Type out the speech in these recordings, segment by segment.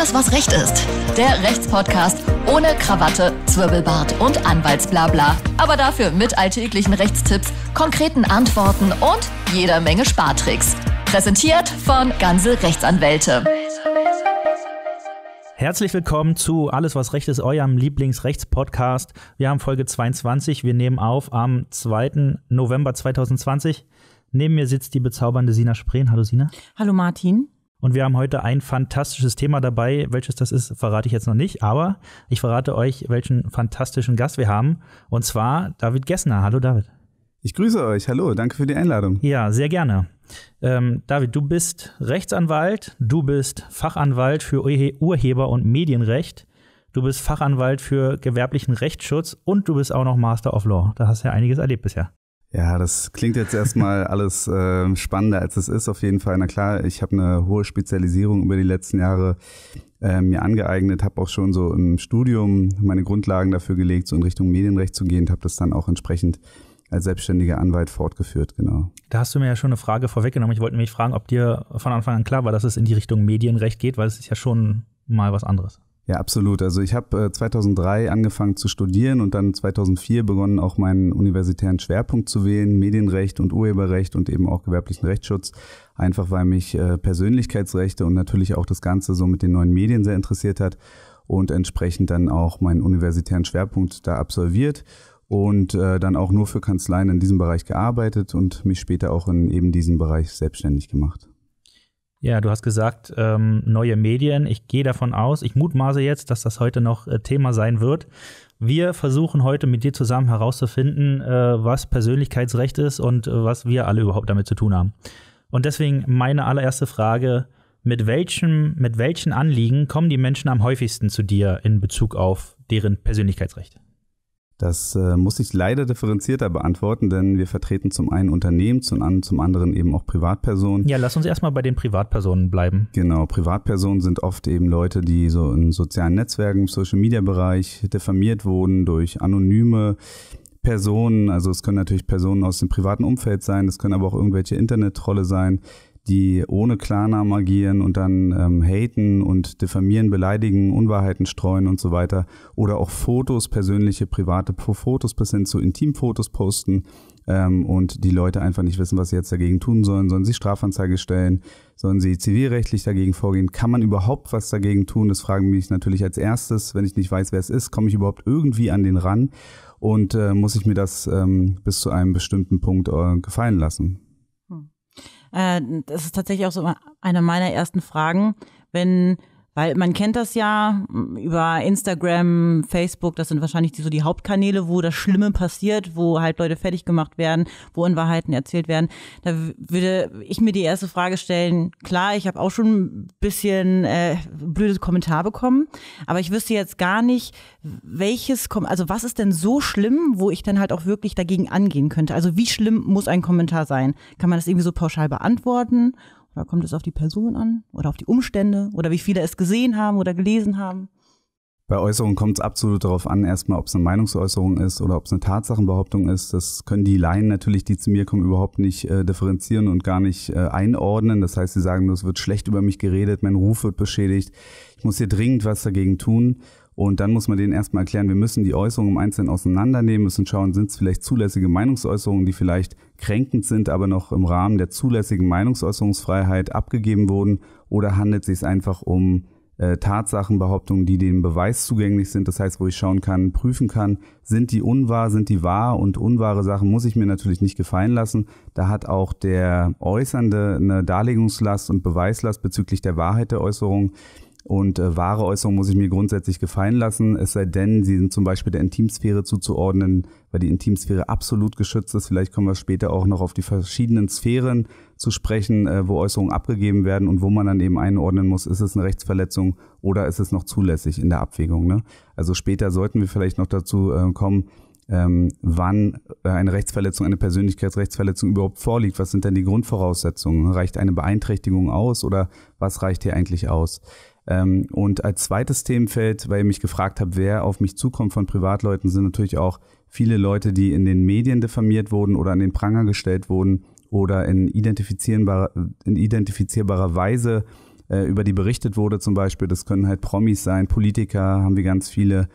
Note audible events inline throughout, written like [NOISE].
alles, was Recht ist. Der Rechtspodcast ohne Krawatte, Zwirbelbart und Anwaltsblabla. Aber dafür mit alltäglichen Rechtstipps, konkreten Antworten und jeder Menge Spartricks. Präsentiert von Ganze Rechtsanwälte. Herzlich willkommen zu Alles, was Recht ist, eurem Lieblingsrechtspodcast. Wir haben Folge 22. Wir nehmen auf am 2. November 2020. Neben mir sitzt die bezaubernde Sina Spreen. Hallo Sina. Hallo Martin. Und wir haben heute ein fantastisches Thema dabei. Welches das ist, verrate ich jetzt noch nicht, aber ich verrate euch, welchen fantastischen Gast wir haben. Und zwar David Gessner. Hallo David. Ich grüße euch. Hallo, danke für die Einladung. Ja, sehr gerne. Ähm, David, du bist Rechtsanwalt, du bist Fachanwalt für Urheber- und Medienrecht, du bist Fachanwalt für gewerblichen Rechtsschutz und du bist auch noch Master of Law. Da hast du ja einiges erlebt bisher. Ja, das klingt jetzt erstmal [LAUGHS] alles äh, spannender, als es ist auf jeden Fall. Na klar, ich habe eine hohe Spezialisierung über die letzten Jahre äh, mir angeeignet, habe auch schon so im Studium meine Grundlagen dafür gelegt, so in Richtung Medienrecht zu gehen, habe das dann auch entsprechend als selbstständiger Anwalt fortgeführt, genau. Da hast du mir ja schon eine Frage vorweggenommen. Ich wollte nämlich fragen, ob dir von Anfang an klar war, dass es in die Richtung Medienrecht geht, weil es ist ja schon mal was anderes. Ja, absolut. Also ich habe äh, 2003 angefangen zu studieren und dann 2004 begonnen, auch meinen universitären Schwerpunkt zu wählen, Medienrecht und Urheberrecht und eben auch gewerblichen Rechtsschutz, einfach weil mich äh, Persönlichkeitsrechte und natürlich auch das Ganze so mit den neuen Medien sehr interessiert hat und entsprechend dann auch meinen universitären Schwerpunkt da absolviert und äh, dann auch nur für Kanzleien in diesem Bereich gearbeitet und mich später auch in eben diesem Bereich selbstständig gemacht. Ja, du hast gesagt, ähm, neue Medien. Ich gehe davon aus, ich mutmaße jetzt, dass das heute noch äh, Thema sein wird. Wir versuchen heute mit dir zusammen herauszufinden, äh, was Persönlichkeitsrecht ist und äh, was wir alle überhaupt damit zu tun haben. Und deswegen meine allererste Frage, mit, welchem, mit welchen Anliegen kommen die Menschen am häufigsten zu dir in Bezug auf deren Persönlichkeitsrecht? Das äh, muss ich leider differenzierter beantworten, denn wir vertreten zum einen Unternehmen, zum, an, zum anderen eben auch Privatpersonen. Ja, lass uns erstmal bei den Privatpersonen bleiben. Genau, Privatpersonen sind oft eben Leute, die so in sozialen Netzwerken, im Social-Media-Bereich diffamiert wurden durch anonyme Personen. Also es können natürlich Personen aus dem privaten Umfeld sein, es können aber auch irgendwelche Internet-Trolle sein die ohne Klarnamen agieren und dann ähm, haten und diffamieren, beleidigen, Unwahrheiten streuen und so weiter. Oder auch Fotos, persönliche, private Fotos bis hin zu Intimfotos posten ähm, und die Leute einfach nicht wissen, was sie jetzt dagegen tun sollen. Sollen sie Strafanzeige stellen? Sollen sie zivilrechtlich dagegen vorgehen? Kann man überhaupt was dagegen tun? Das fragen mich natürlich als erstes. Wenn ich nicht weiß, wer es ist, komme ich überhaupt irgendwie an den ran? Und äh, muss ich mir das ähm, bis zu einem bestimmten Punkt äh, gefallen lassen? Äh, das ist tatsächlich auch so eine meiner ersten Fragen, wenn weil man kennt das ja über Instagram, Facebook, das sind wahrscheinlich die, so die Hauptkanäle, wo das Schlimme passiert, wo halt Leute fertig gemacht werden, wo Unwahrheiten erzählt werden. Da würde ich mir die erste Frage stellen, klar, ich habe auch schon ein bisschen äh, blödes Kommentar bekommen, aber ich wüsste jetzt gar nicht, welches, Kom also was ist denn so schlimm, wo ich dann halt auch wirklich dagegen angehen könnte? Also wie schlimm muss ein Kommentar sein? Kann man das irgendwie so pauschal beantworten? Oder kommt es auf die Person an? Oder auf die Umstände? Oder wie viele es gesehen haben oder gelesen haben? Bei Äußerungen kommt es absolut darauf an, erstmal, ob es eine Meinungsäußerung ist oder ob es eine Tatsachenbehauptung ist. Das können die Laien natürlich, die zu mir kommen, überhaupt nicht äh, differenzieren und gar nicht äh, einordnen. Das heißt, sie sagen nur, es wird schlecht über mich geredet, mein Ruf wird beschädigt, ich muss hier dringend was dagegen tun. Und dann muss man denen erstmal erklären, wir müssen die Äußerungen im Einzelnen auseinandernehmen, müssen schauen, sind es vielleicht zulässige Meinungsäußerungen, die vielleicht kränkend sind, aber noch im Rahmen der zulässigen Meinungsäußerungsfreiheit abgegeben wurden, oder handelt es sich einfach um äh, Tatsachenbehauptungen, die dem Beweis zugänglich sind, das heißt, wo ich schauen kann, prüfen kann, sind die unwahr, sind die wahr und unwahre Sachen muss ich mir natürlich nicht gefallen lassen. Da hat auch der Äußernde eine Darlegungslast und Beweislast bezüglich der Wahrheit der Äußerung. Und äh, wahre Äußerungen muss ich mir grundsätzlich gefallen lassen, es sei denn, sie sind zum Beispiel der Intimsphäre zuzuordnen, weil die Intimsphäre absolut geschützt ist. Vielleicht kommen wir später auch noch auf die verschiedenen Sphären zu sprechen, äh, wo Äußerungen abgegeben werden und wo man dann eben einordnen muss, ist es eine Rechtsverletzung oder ist es noch zulässig in der Abwägung. Ne? Also später sollten wir vielleicht noch dazu äh, kommen, ähm, wann äh, eine Rechtsverletzung, eine Persönlichkeitsrechtsverletzung überhaupt vorliegt. Was sind denn die Grundvoraussetzungen? Reicht eine Beeinträchtigung aus oder was reicht hier eigentlich aus? Ähm, und als zweites Themenfeld, weil ihr mich gefragt habt, wer auf mich zukommt von Privatleuten, sind natürlich auch viele Leute, die in den Medien diffamiert wurden oder an den Pranger gestellt wurden oder in identifizierbarer, in identifizierbarer Weise äh, über die berichtet wurde zum Beispiel. Das können halt Promis sein, Politiker haben wir ganz viele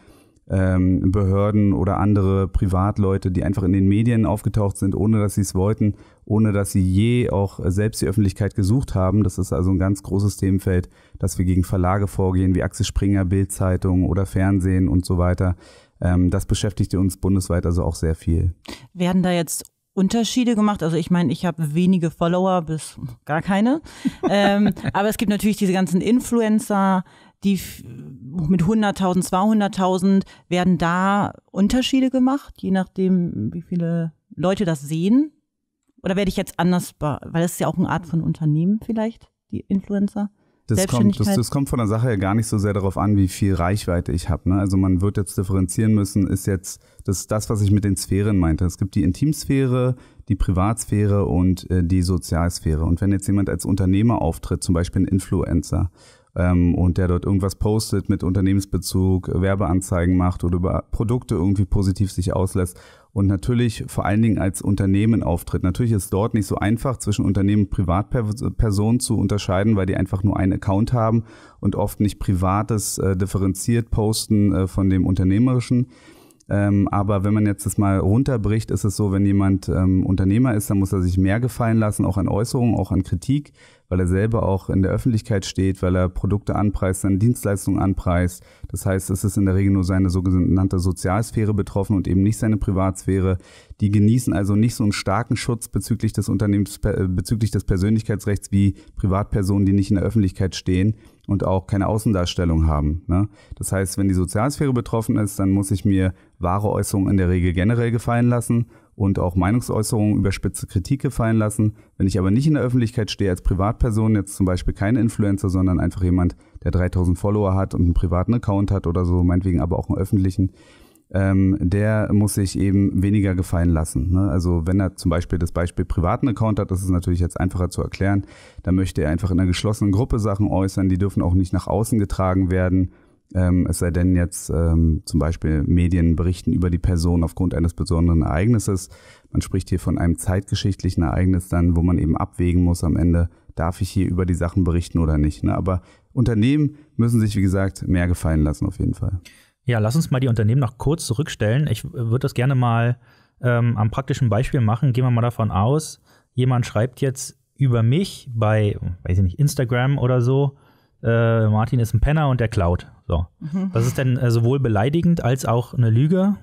ähm, Behörden oder andere Privatleute, die einfach in den Medien aufgetaucht sind, ohne dass sie es wollten, ohne dass sie je auch selbst die Öffentlichkeit gesucht haben. Das ist also ein ganz großes Themenfeld, dass wir gegen Verlage vorgehen, wie Axel Springer, Bildzeitung oder Fernsehen und so weiter. Ähm, das beschäftigte uns bundesweit also auch sehr viel. Werden da jetzt Unterschiede gemacht. Also ich meine, ich habe wenige Follower bis gar keine. [LAUGHS] ähm, aber es gibt natürlich diese ganzen Influencer, die mit 100.000, 200.000 werden da Unterschiede gemacht, je nachdem, wie viele Leute das sehen? Oder werde ich jetzt anders, weil das ist ja auch eine Art von Unternehmen vielleicht, die Influencer? Das kommt, das, das, kommt von der Sache ja gar nicht so sehr darauf an, wie viel Reichweite ich habe. Ne? Also man wird jetzt differenzieren müssen, ist jetzt das, das, was ich mit den Sphären meinte. Es gibt die Intimsphäre, die Privatsphäre und äh, die Sozialsphäre. Und wenn jetzt jemand als Unternehmer auftritt, zum Beispiel ein Influencer, ähm, und der dort irgendwas postet mit Unternehmensbezug, Werbeanzeigen macht oder über Produkte irgendwie positiv sich auslässt und natürlich vor allen Dingen als Unternehmen auftritt. Natürlich ist dort nicht so einfach, zwischen Unternehmen und Privatpersonen zu unterscheiden, weil die einfach nur einen Account haben und oft nicht Privates äh, differenziert posten äh, von dem Unternehmerischen. Ähm, aber wenn man jetzt das mal runterbricht, ist es so, wenn jemand ähm, Unternehmer ist, dann muss er sich mehr gefallen lassen, auch an Äußerungen, auch an Kritik weil er selber auch in der Öffentlichkeit steht, weil er Produkte anpreist, seine Dienstleistungen anpreist. Das heißt, es ist in der Regel nur seine sogenannte Sozialsphäre betroffen und eben nicht seine Privatsphäre. Die genießen also nicht so einen starken Schutz bezüglich des Unternehmens, äh, bezüglich des Persönlichkeitsrechts wie Privatpersonen, die nicht in der Öffentlichkeit stehen und auch keine Außendarstellung haben. Ne? Das heißt, wenn die Sozialsphäre betroffen ist, dann muss ich mir wahre Äußerungen in der Regel generell gefallen lassen und auch Meinungsäußerungen über spitze Kritik gefallen lassen. Wenn ich aber nicht in der Öffentlichkeit stehe als Privatperson, jetzt zum Beispiel kein Influencer, sondern einfach jemand, der 3000 Follower hat und einen privaten Account hat oder so, meinetwegen aber auch einen öffentlichen, ähm, der muss sich eben weniger gefallen lassen. Ne? Also wenn er zum Beispiel das Beispiel privaten Account hat, das ist natürlich jetzt einfacher zu erklären, dann möchte er einfach in einer geschlossenen Gruppe Sachen äußern, die dürfen auch nicht nach außen getragen werden ähm, es sei denn jetzt ähm, zum Beispiel Medien berichten über die Person aufgrund eines besonderen Ereignisses. Man spricht hier von einem zeitgeschichtlichen Ereignis dann, wo man eben abwägen muss am Ende, darf ich hier über die Sachen berichten oder nicht. Ne? Aber Unternehmen müssen sich, wie gesagt, mehr gefallen lassen auf jeden Fall. Ja, lass uns mal die Unternehmen noch kurz zurückstellen. Ich würde das gerne mal ähm, am praktischen Beispiel machen. Gehen wir mal davon aus, jemand schreibt jetzt über mich bei, weiß ich nicht, Instagram oder so, äh, Martin ist ein Penner und der klaut. So. Mhm. Das ist dann äh, sowohl beleidigend als auch eine Lüge.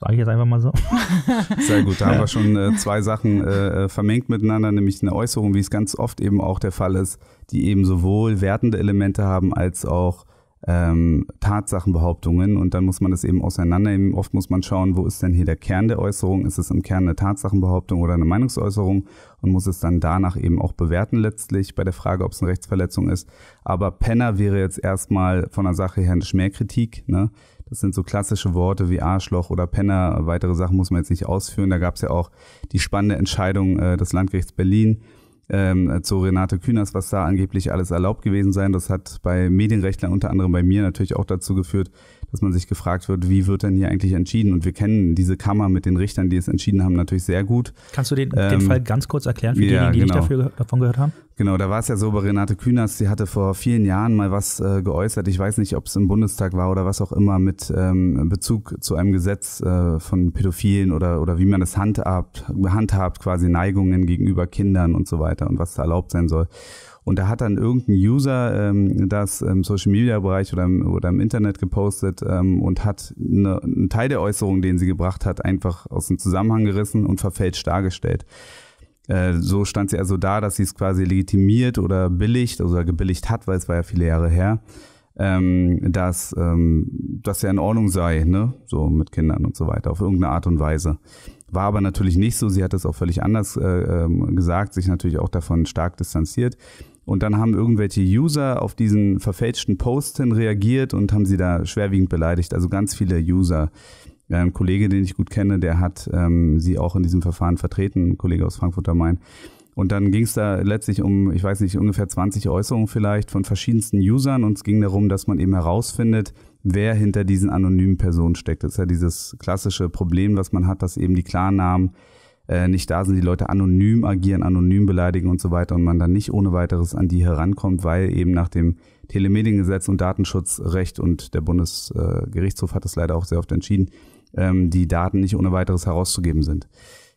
Sag ich jetzt einfach mal so. [LAUGHS] Sehr gut, da haben wir schon äh, zwei Sachen äh, äh, vermengt miteinander, nämlich eine Äußerung, wie es ganz oft eben auch der Fall ist, die eben sowohl wertende Elemente haben als auch ähm, Tatsachenbehauptungen und dann muss man das eben auseinandernehmen. Oft muss man schauen, wo ist denn hier der Kern der Äußerung? Ist es im Kern eine Tatsachenbehauptung oder eine Meinungsäußerung? Und muss es dann danach eben auch bewerten letztlich bei der Frage, ob es eine Rechtsverletzung ist. Aber Penner wäre jetzt erstmal von der Sache her eine Schmähkritik. Ne? Das sind so klassische Worte wie Arschloch oder Penner. Weitere Sachen muss man jetzt nicht ausführen. Da gab es ja auch die spannende Entscheidung äh, des Landgerichts Berlin, ähm, zu Renate Künast, was da angeblich alles erlaubt gewesen sein. Das hat bei Medienrechtlern, unter anderem bei mir, natürlich auch dazu geführt, dass man sich gefragt wird, wie wird denn hier eigentlich entschieden? Und wir kennen diese Kammer mit den Richtern, die es entschieden haben, natürlich sehr gut. Kannst du den, ähm, den Fall ganz kurz erklären für ja, diejenigen, die genau. nicht dafür, davon gehört haben? Genau, da war es ja so bei Renate Künast, sie hatte vor vielen Jahren mal was äh, geäußert, ich weiß nicht, ob es im Bundestag war oder was auch immer, mit ähm, Bezug zu einem Gesetz äh, von Pädophilen oder, oder wie man das handhabt, handhabt, quasi Neigungen gegenüber Kindern und so weiter und was da erlaubt sein soll. Und da hat dann irgendein User ähm, das im Social Media Bereich oder im, oder im Internet gepostet ähm, und hat eine, einen Teil der Äußerungen, den sie gebracht hat, einfach aus dem Zusammenhang gerissen und verfälscht dargestellt. Äh, so stand sie also da, dass sie es quasi legitimiert oder billigt oder gebilligt hat, weil es war ja viele Jahre her, ähm, dass ähm, das ja in Ordnung sei, ne? So mit Kindern und so weiter, auf irgendeine Art und Weise. War aber natürlich nicht so. Sie hat es auch völlig anders äh, ähm, gesagt, sich natürlich auch davon stark distanziert. Und dann haben irgendwelche User auf diesen verfälschten Post hin reagiert und haben sie da schwerwiegend beleidigt. Also ganz viele User ja, äh, Ein Kollege, den ich gut kenne, der hat ähm, sie auch in diesem Verfahren vertreten, ein Kollege aus Frankfurt am Main. Und dann ging es da letztlich um, ich weiß nicht, ungefähr 20 Äußerungen vielleicht von verschiedensten Usern und es ging darum, dass man eben herausfindet, wer hinter diesen anonymen Personen steckt. Das ist ja dieses klassische Problem, was man hat, dass eben die Klarnamen äh, nicht da sind, die Leute anonym agieren, anonym beleidigen und so weiter und man dann nicht ohne weiteres an die herankommt, weil eben nach dem Telemediengesetz und Datenschutzrecht und der Bundesgerichtshof hat das leider auch sehr oft entschieden, ähm, die Daten nicht ohne weiteres herauszugeben sind.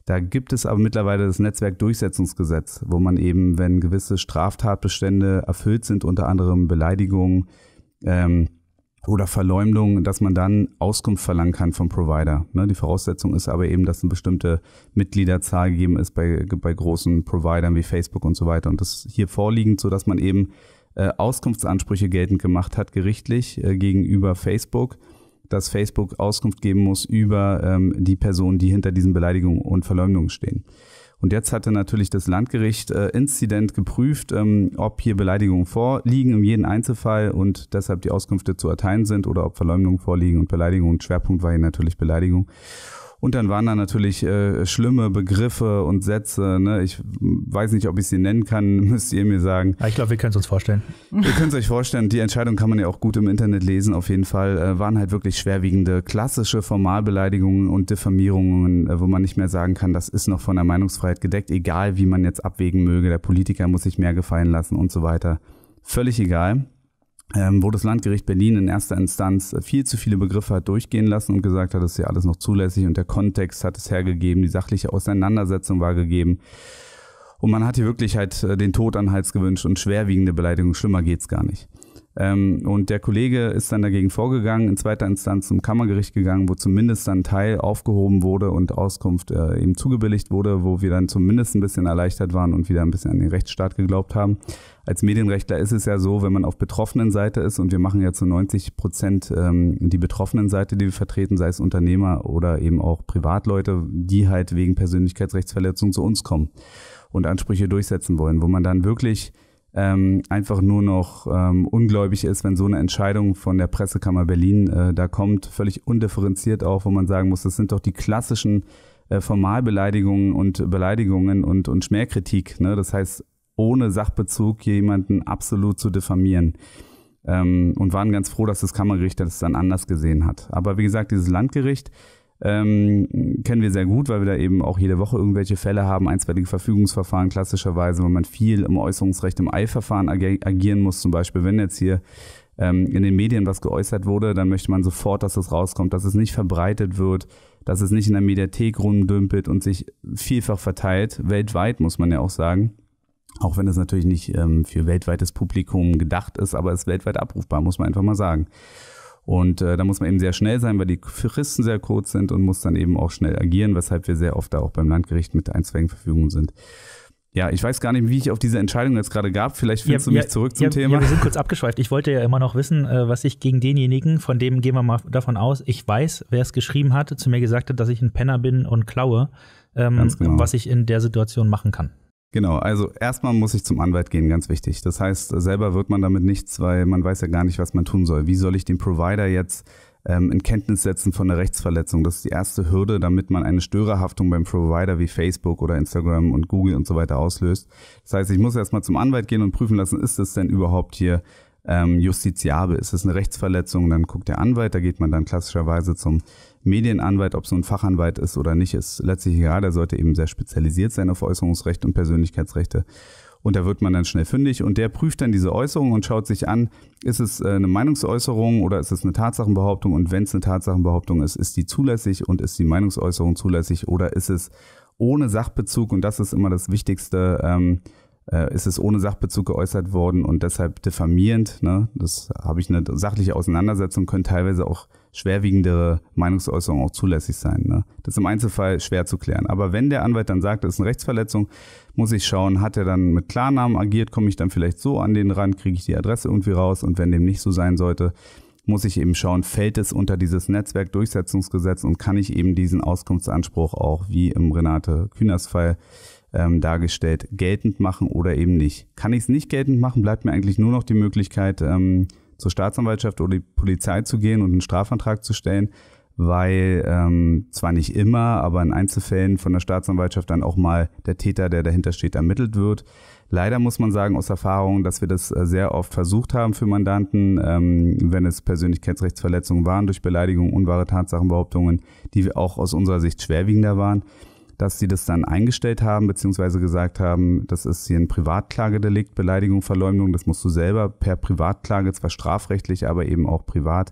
Da gibt es aber mittlerweile das Netzwerkdurchsetzungsgesetz, wo man eben, wenn gewisse Straftatbestände erfüllt sind, unter anderem Beleidigungen ähm, oder Verleumdung, dass man dann Auskunft verlangen kann vom Provider. Ne, die Voraussetzung ist aber eben, dass eine bestimmte Mitgliederzahl gegeben ist bei, bei großen Providern wie Facebook und so weiter. Und das hier vorliegend, so dass man eben äh, Auskunftsansprüche geltend gemacht hat gerichtlich äh, gegenüber Facebook dass Facebook Auskunft geben muss über ähm, die Personen, die hinter diesen Beleidigungen und Verleumdungen stehen. Und jetzt hatte natürlich das Landgericht äh, inzident geprüft, ähm, ob hier Beleidigungen vorliegen im jeden Einzelfall und deshalb die Auskünfte zu erteilen sind oder ob Verleumdungen vorliegen und Beleidigungen. Schwerpunkt war hier natürlich Beleidigung. Und dann waren da natürlich äh, schlimme Begriffe und Sätze. Ne? Ich weiß nicht, ob ich sie nennen kann, [LAUGHS] müsst ihr mir sagen. ich glaube, wir können es uns vorstellen. Wir könnt es euch vorstellen. Die Entscheidung kann man ja auch gut im Internet lesen, auf jeden Fall. Äh, waren halt wirklich schwerwiegende klassische Formalbeleidigungen und Diffamierungen, äh, wo man nicht mehr sagen kann, das ist noch von der Meinungsfreiheit gedeckt, egal wie man jetzt abwägen möge. Der Politiker muss sich mehr gefallen lassen und so weiter. Völlig egal ähm, wo das Landgericht Berlin in erster Instanz äh, viel zu viele Begriffe hat durchgehen lassen und gesagt hat, das ist ja alles noch zulässig und der Kontext hat es hergegeben, die sachliche Auseinandersetzung war gegeben. Und man hat hier wirklich halt äh, den Tod an Hals gewünscht und schwerwiegende Beleidigung, schlimmer geht's gar nicht. Ähm, und der Kollege ist dann dagegen vorgegangen, in zweiter Instanz zum Kammergericht gegangen, wo zumindest dann Teil aufgehoben wurde und Auskunft äh, eben zugebilligt wurde, wo wir dann zumindest ein bisschen erleichtert waren und wieder ein bisschen an den Rechtsstaat geglaubt haben. Als Medienrechtler ist es ja so, wenn man auf betroffenen Seite ist und wir machen ja zu 90 Prozent ähm, die betroffenen Seite, die wir vertreten, sei es Unternehmer oder eben auch Privatleute, die halt wegen Persönlichkeitsrechtsverletzung zu uns kommen und Ansprüche durchsetzen wollen, wo man dann wirklich ähm, einfach nur noch ähm, ungläubig ist, wenn so eine Entscheidung von der Pressekammer Berlin äh, da kommt, völlig undifferenziert auch, wo man sagen muss, das sind doch die klassischen äh, Formalbeleidigungen und Beleidigungen und, und Schmähkritik. Ne? Das heißt, ohne Sachbezug jemanden absolut zu diffamieren. Ähm, und waren ganz froh, dass das Kammergericht das dann anders gesehen hat. Aber wie gesagt, dieses Landgericht ähm, kennen wir sehr gut, weil wir da eben auch jede Woche irgendwelche Fälle haben, einstweilige Verfügungsverfahren klassischerweise, wo man viel im Äußerungsrecht im Eilverfahren ag agieren muss. Zum Beispiel, wenn jetzt hier ähm, in den Medien was geäußert wurde, dann möchte man sofort, dass es rauskommt, dass es nicht verbreitet wird, dass es nicht in der Mediathek rumdümpelt und sich vielfach verteilt. Weltweit muss man ja auch sagen. Auch wenn es natürlich nicht ähm, für weltweites Publikum gedacht ist, aber es ist weltweit abrufbar, muss man einfach mal sagen. Und äh, da muss man eben sehr schnell sein, weil die Fristen sehr kurz sind und muss dann eben auch schnell agieren, weshalb wir sehr oft da auch beim Landgericht mit Einzwängenverfügungen sind. Ja, ich weiß gar nicht, wie ich auf diese Entscheidung jetzt gerade gab. Vielleicht findest ja, du mich ja, zurück zum ja, Thema. Ja, wir sind kurz abgeschweift. Ich wollte ja immer noch wissen, äh, was ich gegen denjenigen, von dem gehen wir mal davon aus, ich weiß, wer es geschrieben hat, zu mir gesagt hat, dass ich ein Penner bin und klaue, ähm, genau. was ich in der Situation machen kann. Genau, also erstmal muss ich zum Anwalt gehen, ganz wichtig. Das heißt, selber wird man damit nichts, weil man weiß ja gar nicht, was man tun soll. Wie soll ich den Provider jetzt ähm, in Kenntnis setzen von der Rechtsverletzung? Das ist die erste Hürde, damit man eine Störerhaftung beim Provider wie Facebook oder Instagram und Google und so weiter auslöst. Das heißt, ich muss erstmal zum Anwalt gehen und prüfen lassen, ist es denn überhaupt hier ähm, justiziabel. Ist es eine Rechtsverletzung, dann guckt der Anwalt, da geht man dann klassischerweise zum Medienanwalt, ob es nun ein Fachanwalt ist oder nicht, ist letztlich egal. Der sollte eben sehr spezialisiert sein auf Äußerungsrecht und Persönlichkeitsrechte. Und da wird man dann schnell fündig und der prüft dann diese Äußerung und schaut sich an, ist es äh, eine Meinungsäußerung oder ist es eine Tatsachenbehauptung und wenn es eine Tatsachenbehauptung ist, ist die zulässig und ist die Meinungsäußerung zulässig oder ist es ohne Sachbezug und das ist immer das Wichtigste. Ähm, äh, ist es ohne Sachbezug geäußert worden und deshalb diffamierend. Ne? Das habe ich eine sachliche Auseinandersetzung, können teilweise auch schwerwiegendere Meinungsäußerungen auch zulässig sein. Ne? Das ist im Einzelfall schwer zu klären. Aber wenn der Anwalt dann sagt, das ist eine Rechtsverletzung, muss ich schauen, hat er dann mit Klarnamen agiert, komme ich dann vielleicht so an den Rand, kriege ich die Adresse irgendwie raus und wenn dem nicht so sein sollte, muss ich eben schauen, fällt es unter dieses Netzwerkdurchsetzungsgesetz und kann ich eben diesen Auskunftsanspruch auch wie im Renate Kühners Fall ähm, dargestellt, geltend machen oder eben nicht. Kann ich es nicht geltend machen, bleibt mir eigentlich nur noch die Möglichkeit, ähm, zur Staatsanwaltschaft oder die Polizei zu gehen und einen Strafantrag zu stellen, weil ähm, zwar nicht immer, aber in Einzelfällen von der Staatsanwaltschaft dann auch mal der Täter, der dahinter steht, ermittelt wird. Leider muss man sagen aus Erfahrung, dass wir das äh, sehr oft versucht haben für Mandanten, ähm, wenn es Persönlichkeitsrechtsverletzungen waren durch Beleidigung, unwahre Tatsachenbehauptungen, die auch aus unserer Sicht schwerwiegender waren dass sie das dann eingestellt haben, beziehungsweise gesagt haben, das ist hier ein Privatklagedelikt, Beleidigung, Verleumdung, das musst du selber per Privatklage, zwar strafrechtlich, aber eben auch privat,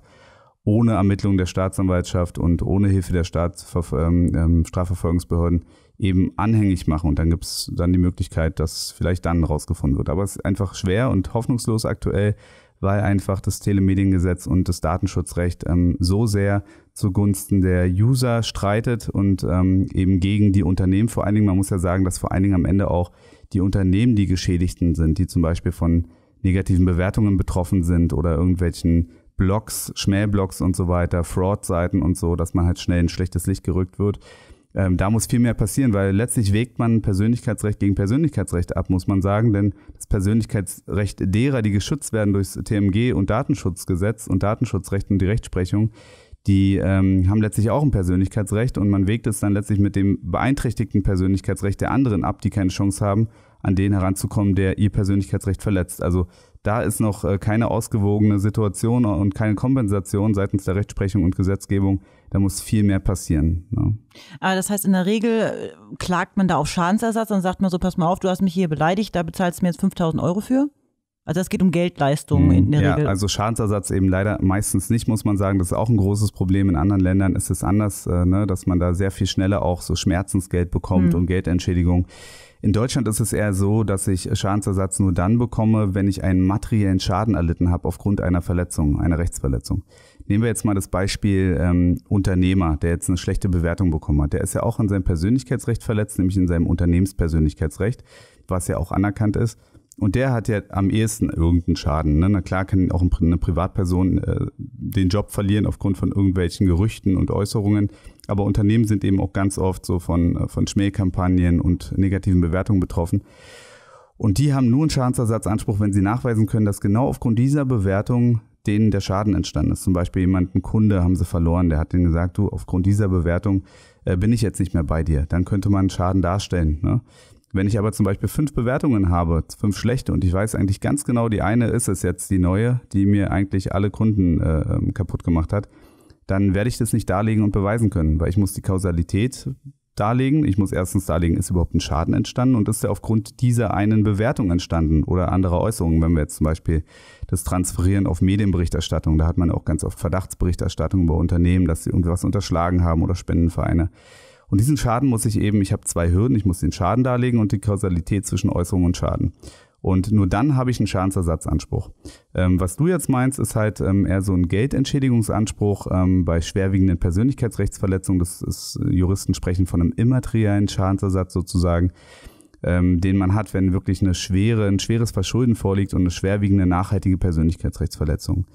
ohne Ermittlung der Staatsanwaltschaft und ohne Hilfe der Staatsverf ähm, ähm Strafverfolgungsbehörden eben anhängig machen. Und dann gibt es dann die Möglichkeit, dass vielleicht dann rausgefunden wird. Aber es ist einfach schwer und hoffnungslos aktuell, weil einfach das Telemediengesetz und das Datenschutzrecht ähm, so sehr zugunsten der User streitet und ähm, eben gegen die Unternehmen vor allen Dingen. Man muss ja sagen, dass vor allen Dingen am Ende auch die Unternehmen die Geschädigten sind, die zum Beispiel von negativen Bewertungen betroffen sind oder irgendwelchen Blogs, Schmähblogs und so weiter, Fraud-Seiten und so, dass man halt schnell in schlechtes Licht gerückt wird. Ähm, da muss viel mehr passieren, weil letztlich wägt man Persönlichkeitsrecht gegen Persönlichkeitsrecht ab, muss man sagen, denn das Persönlichkeitsrecht derer, die geschützt werden durchs TMG und Datenschutzgesetz und Datenschutzrecht und die Rechtsprechung, die ähm, haben letztlich auch ein Persönlichkeitsrecht und man wägt es dann letztlich mit dem beeinträchtigten Persönlichkeitsrecht der anderen ab, die keine Chance haben, an den heranzukommen, der ihr Persönlichkeitsrecht verletzt. Also da ist noch äh, keine ausgewogene Situation und keine Kompensation seitens der Rechtsprechung und Gesetzgebung. Da muss viel mehr passieren. Ne? Aber das heißt, in der Regel äh, klagt man da auf Schadensersatz und sagt man so, pass mal auf, du hast mich hier beleidigt, da bezahlst du mir jetzt 5000 Euro für? Also es geht um Geldleistungen in hm, der ja, Regel. Also Schadensersatz eben leider meistens nicht, muss man sagen. Das ist auch ein großes Problem. In anderen Ländern ist es anders, äh, ne, dass man da sehr viel schneller auch so Schmerzensgeld bekommt mhm. und Geldentschädigung. In Deutschland ist es eher so, dass ich Schadensersatz nur dann bekomme, wenn ich einen materiellen Schaden erlitten habe aufgrund einer Verletzung, einer Rechtsverletzung. Nehmen wir jetzt mal das Beispiel ähm, Unternehmer, der jetzt eine schlechte Bewertung bekommen hat. Der ist ja auch in seinem Persönlichkeitsrecht verletzt, nämlich in seinem Unternehmenspersönlichkeitsrecht, was ja auch anerkannt ist. Und der hat ja am ehesten irgendeinen Schaden. Ne? Na klar kann auch eine Privatperson äh, den Job verlieren aufgrund von irgendwelchen Gerüchten und Äußerungen. Aber Unternehmen sind eben auch ganz oft so von, äh, von Schmähkampagnen und negativen Bewertungen betroffen. Und die haben nur einen Schadensersatzanspruch, wenn sie nachweisen können, dass genau aufgrund dieser Bewertung denen der Schaden entstanden ist. Zum Beispiel jemanden Kunde haben sie verloren, der hat denen gesagt, du, aufgrund dieser Bewertung äh, bin ich jetzt nicht mehr bei dir. Dann könnte man Schaden darstellen. Ne? Wenn ich aber zum Beispiel fünf Bewertungen habe, fünf schlechte, und ich weiß eigentlich ganz genau, die eine ist es jetzt, die neue, die mir eigentlich alle Kunden äh, ähm, kaputt gemacht hat, dann werde ich das nicht darlegen und beweisen können, weil ich muss die Kausalität darlegen. Ich muss erstens darlegen, ist überhaupt ein Schaden entstanden und ist er aufgrund dieser einen Bewertung entstanden oder anderer Äußerungen, wenn wir jetzt zum Beispiel das Transferieren auf Medienberichterstattung, da hat man auch ganz oft Verdachtsberichterstattung über Unternehmen, dass sie irgendwas unterschlagen haben oder Spendenvereine. Und diesen Schaden muss ich eben, ich habe zwei Hürden, ich muss den Schaden darlegen und die Kausalität zwischen Äußerung und Schaden. Und nur dann habe ich einen Schadensersatzanspruch. Ähm, was du jetzt meinst, ist halt ähm, eher so ein Geldentschädigungsanspruch ähm, bei schwerwiegenden Persönlichkeitsrechtsverletzungen. Das ist, Juristen sprechen von einem immateriellen Schadensersatz sozusagen, ähm, den man hat, wenn wirklich eine schwere, ein schweres Verschulden vorliegt und eine schwerwiegende nachhaltige Persönlichkeitsrechtsverletzung.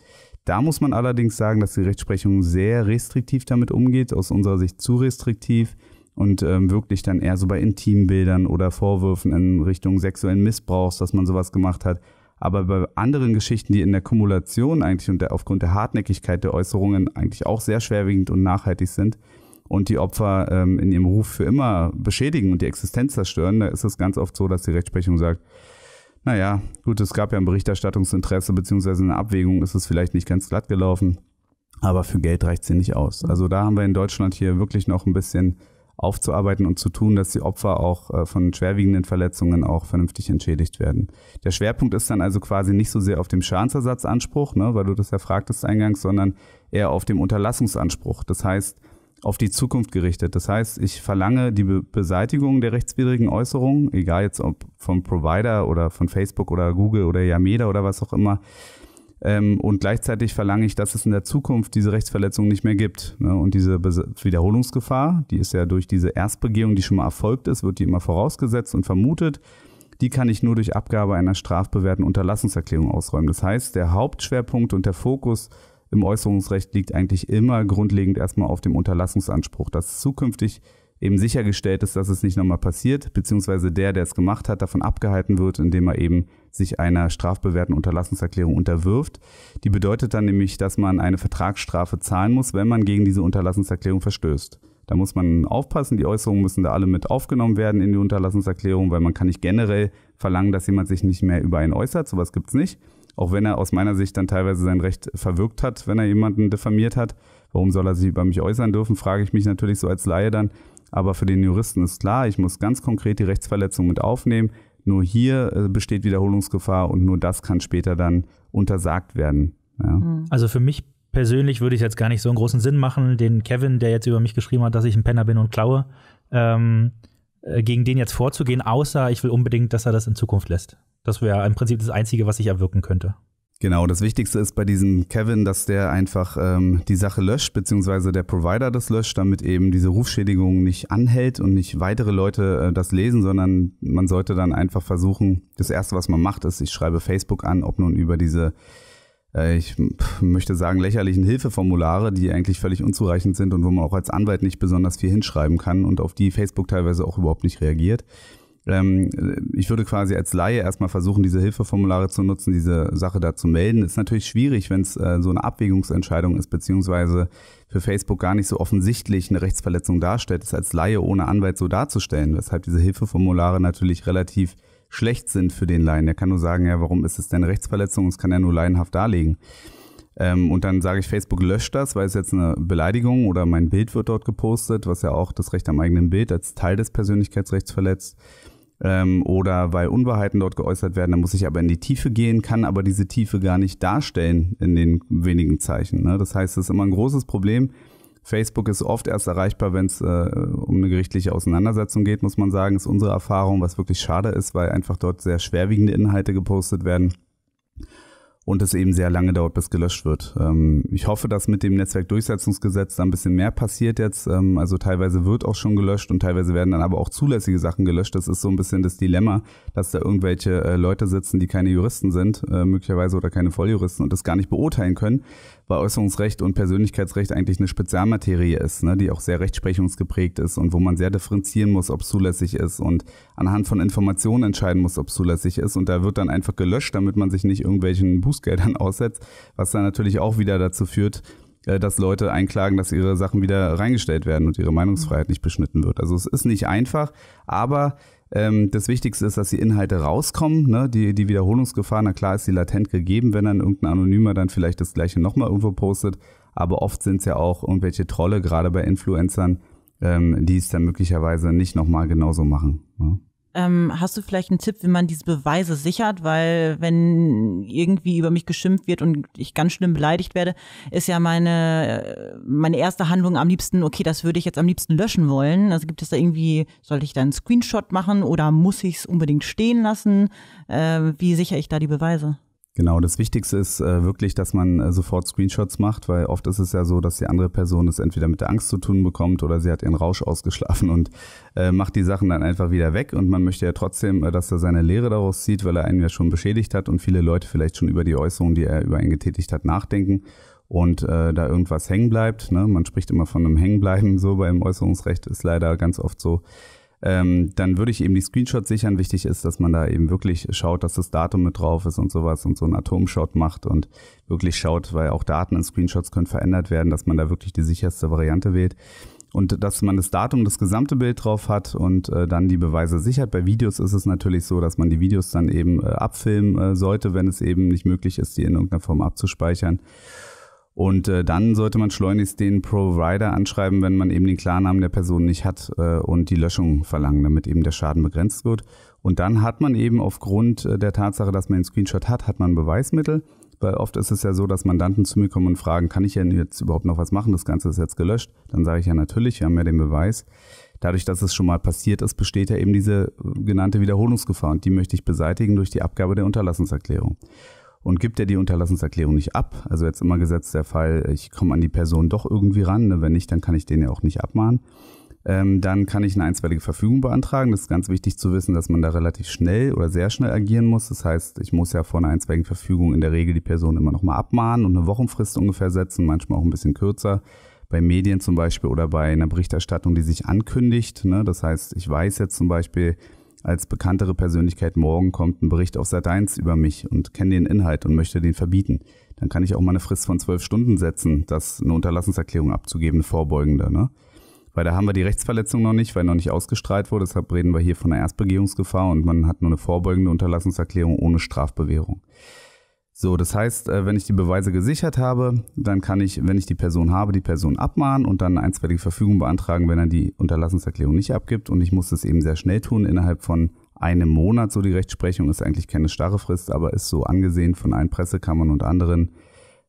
Da muss man allerdings sagen, dass die Rechtsprechung sehr restriktiv damit umgeht, aus unserer Sicht zu restriktiv und ähm, wirklich dann eher so bei Intimbildern oder Vorwürfen in Richtung sexuellen Missbrauchs, dass man sowas gemacht hat. Aber bei anderen Geschichten, die in der Kumulation eigentlich und der, aufgrund der Hartnäckigkeit der Äußerungen eigentlich auch sehr schwerwiegend und nachhaltig sind und die Opfer ähm, in ihrem Ruf für immer beschädigen und die Existenz zerstören, da ist es ganz oft so, dass die Rechtsprechung sagt, naja, gut, es gab ja ein Berichterstattungsinteresse, beziehungsweise eine Abwägung ist es vielleicht nicht ganz glatt gelaufen, aber für Geld reicht sie nicht aus. Mhm. Also da haben wir in Deutschland hier wirklich noch ein bisschen aufzuarbeiten und zu tun, dass die Opfer auch äh, von schwerwiegenden Verletzungen auch vernünftig entschädigt werden. Der Schwerpunkt ist dann also quasi nicht so sehr auf dem Schadensersatzanspruch, ne, weil du das ja fragtest eingangs, sondern eher auf dem Unterlassungsanspruch. Das heißt, auf die Zukunft gerichtet. Das heißt, ich verlange die Be Beseitigung der rechtswidrigen Äußerungen, egal jetzt ob vom Provider oder von Facebook oder Google oder Yameda oder was auch immer. Ähm, und gleichzeitig verlange ich, dass es in der Zukunft diese Rechtsverletzung nicht mehr gibt. Ne? Und diese Bes Wiederholungsgefahr, die ist ja durch diese Erstbegehung, die schon mal erfolgt ist, wird die immer vorausgesetzt und vermutet. Die kann ich nur durch Abgabe einer strafbewährten Unterlassungserklärung ausräumen. Das heißt, der Hauptschwerpunkt und der Fokus im Äußerungsrecht liegt eigentlich immer grundlegend erstmal auf dem Unterlassungsanspruch, dass zukünftig eben sichergestellt ist, dass es nicht nochmal passiert, beziehungsweise der, der es gemacht hat, davon abgehalten wird, indem er eben sich einer strafbewährten Unterlassungserklärung unterwirft. Die bedeutet dann nämlich, dass man eine Vertragsstrafe zahlen muss, wenn man gegen diese Unterlassungserklärung verstößt. Da muss man aufpassen, die Äußerungen müssen da alle mit aufgenommen werden in die Unterlassungserklärung, weil man kann nicht generell verlangen, dass jemand sich nicht mehr über einen äußert, sowas gibt es nicht auch wenn er aus meiner Sicht dann teilweise sein Recht verwirkt hat, wenn er jemanden diffamiert hat. Warum soll er sich über mich äußern dürfen, frage ich mich natürlich so als Laie dann. Aber für den Juristen ist klar, ich muss ganz konkret die Rechtsverletzung mit aufnehmen. Nur hier äh, besteht Wiederholungsgefahr und nur das kann später dann untersagt werden. Ja. Mhm. Also für mich persönlich würde ich jetzt gar nicht so einen großen Sinn machen, den Kevin, der jetzt über mich geschrieben hat, dass ich ein Penner bin und klaue, ähm, äh, gegen den jetzt vorzugehen, außer ich will unbedingt, dass er das in Zukunft lässt. Das wäre im Prinzip das Einzige, was ich erwirken könnte. Genau, das Wichtigste ist bei diesem Kevin, dass der einfach ähm, die Sache löscht, beziehungsweise der Provider das löscht, damit eben diese Rufschädigung nicht anhält und nicht weitere Leute äh, das lesen, sondern man sollte dann einfach versuchen, das Erste, was man macht, ist, ich schreibe Facebook an, ob nun über diese, äh, ich möchte sagen, lächerlichen Hilfeformulare, die eigentlich völlig unzureichend sind und wo man auch als Anwalt nicht besonders viel hinschreiben kann und auf die Facebook teilweise auch überhaupt nicht reagiert. Ähm, ich würde quasi als Laie erstmal versuchen, diese Hilfeformulare zu nutzen, diese Sache da zu melden. Ist natürlich schwierig, wenn es äh, so eine Abwägungsentscheidung ist, beziehungsweise für Facebook gar nicht so offensichtlich eine Rechtsverletzung darstellt, es als Laie ohne Anwalt so darzustellen, weshalb diese Hilfeformulare natürlich relativ schlecht sind für den Laien. Der kann nur sagen, ja, warum ist es denn eine Rechtsverletzung? Das kann er nur laienhaft darlegen. Ähm, und dann sage ich, Facebook löscht das, weil es jetzt eine Beleidigung oder mein Bild wird dort gepostet, was ja auch das Recht am eigenen Bild als Teil des Persönlichkeitsrechts verletzt ähm, oder weil Unwahrheiten dort geäußert werden, Da muss ich aber in die Tiefe gehen, kann aber diese Tiefe gar nicht darstellen in den wenigen Zeichen. Ne? Das heißt, es ist immer ein großes Problem. Facebook ist oft erst erreichbar, wenn es äh, um eine gerichtliche Auseinandersetzung geht, muss man sagen, ist unsere Erfahrung, was wirklich schade ist, weil einfach dort sehr schwerwiegende Inhalte gepostet werden und es eben sehr lange dauert, bis gelöscht wird. Ähm, ich hoffe, dass mit dem Netzwerkdurchsetzungsgesetz da ein bisschen mehr passiert jetzt. Ähm, also teilweise wird auch schon gelöscht und teilweise werden dann aber auch zulässige Sachen gelöscht. Das ist so ein bisschen das Dilemma, dass da irgendwelche äh, Leute sitzen, die keine Juristen sind, äh, möglicherweise oder keine Volljuristen und das gar nicht beurteilen können, weil Äußerungsrecht und Persönlichkeitsrecht eigentlich eine Spezialmaterie ist, ne, die auch sehr rechtsprechungsgeprägt ist und wo man sehr differenzieren muss, ob es zulässig ist und anhand von Informationen entscheiden muss, ob es zulässig ist. Und da wird dann einfach gelöscht, damit man sich nicht irgendwelchen Buß Bußgeldern [LAUGHS] aussetzt, was dann natürlich auch wieder dazu führt, äh, dass Leute einklagen, dass ihre Sachen wieder reingestellt werden und ihre Meinungsfreiheit nicht beschnitten wird. Also es ist nicht einfach, aber ähm, das Wichtigste ist, dass die Inhalte rauskommen. Ne? Die, die Wiederholungsgefahr, na klar, ist die latent gegeben, wenn dann irgendein Anonymer dann vielleicht das gleiche nochmal irgendwo postet. Aber oft sind es ja auch irgendwelche Trolle, gerade bei Influencern, ähm, die es dann möglicherweise nicht nochmal genauso machen. Ne? Ähm, hast du vielleicht einen Tipp, wie man diese Beweise sichert? Weil wenn irgendwie über mich geschimpft wird und ich ganz schlimm beleidigt werde, ist ja meine, äh, meine erste Handlung am liebsten, okay, das würde ich jetzt am liebsten löschen wollen. Also gibt es da irgendwie, sollte ich da einen Screenshot machen oder muss ich es unbedingt stehen lassen? Äh, wie sichere ich da die Beweise? Genau, das Wichtigste ist äh, wirklich, dass man äh, sofort Screenshots macht, weil oft ist es ja so, dass die andere Person es entweder mit der Angst zu tun bekommt oder sie hat ihren Rausch ausgeschlafen und äh, macht die Sachen dann einfach wieder weg und man möchte ja trotzdem, äh, dass er seine Lehre daraus zieht, weil er einen ja schon beschädigt hat und viele Leute vielleicht schon über die Äußerungen, die er über ihn getätigt hat, nachdenken und äh, da irgendwas hängen bleibt. Ne? Man spricht immer von einem Hängenbleiben, so beim Äußerungsrecht ist leider ganz oft so, ähm, dann würde ich eben die Screenshots sichern. Wichtig ist, dass man da eben wirklich schaut, dass das Datum mit drauf ist und sowas und so einen Atomshot macht und wirklich schaut, weil auch Daten in Screenshots können verändert werden, dass man da wirklich die sicherste Variante wählt und dass man das Datum, das gesamte Bild drauf hat und äh, dann die Beweise sichert. Bei Videos ist es natürlich so, dass man die Videos dann eben äh, abfilmen äh, sollte, wenn es eben nicht möglich ist, die in irgendeiner Form abzuspeichern. Und äh, dann sollte man schleunigst den Provider anschreiben, wenn man eben den Klarnamen der Person nicht hat äh, und die Löschung verlangen, damit eben der Schaden begrenzt wird. Und dann hat man eben aufgrund äh, der Tatsache, dass man einen Screenshot hat, hat man Beweismittel. Weil oft ist es ja so, dass Mandanten zu mir kommen und fragen, kann ich denn jetzt überhaupt noch was machen? Das Ganze ist jetzt gelöscht. Dann sage ich ja natürlich, wir haben ja den Beweis. Dadurch, dass es schon mal passiert ist, besteht ja eben diese äh, genannte Wiederholungsgefahr und die möchte ich beseitigen durch die Abgabe der Unterlassungserklärung und gibt er die Unterlassungserklärung nicht ab, also jetzt immer gesetzt der Fall, ich komme an die Person doch irgendwie ran, ne? wenn nicht, dann kann ich den ja auch nicht abmahnen, ähm, dann kann ich eine einstweilige Verfügung beantragen. Das ist ganz wichtig zu wissen, dass man da relativ schnell oder sehr schnell agieren muss. Das heißt, ich muss ja vor einer einstweiligen Verfügung in der Regel die Person immer nochmal abmahnen und eine Wochenfrist ungefähr setzen, manchmal auch ein bisschen kürzer bei Medien zum Beispiel oder bei einer Berichterstattung, die sich ankündigt. Ne? Das heißt, ich weiß jetzt zum Beispiel, als bekanntere Persönlichkeit morgen kommt ein Bericht auf Sat 1 über mich und kenne den Inhalt und möchte den verbieten. Dann kann ich auch mal eine Frist von zwölf Stunden setzen, das eine Unterlassenserklärung abzugeben, eine vorbeugende. Ne? Weil da haben wir die Rechtsverletzung noch nicht, weil noch nicht ausgestrahlt wurde. Deshalb reden wir hier von einer Erstbegehungsgefahr und man hat nur eine vorbeugende Unterlassenserklärung ohne Strafbewährung. So, das heißt, äh, wenn ich die Beweise gesichert habe, dann kann ich, wenn ich die Person habe, die Person abmahnen und dann eine einstweilige Verfügung beantragen, wenn er die Unterlassenserklärung nicht abgibt. Und ich muss das eben sehr schnell tun, innerhalb von einem Monat. So die Rechtsprechung ist eigentlich keine starre Frist, aber ist so angesehen von allen Pressekammern und anderen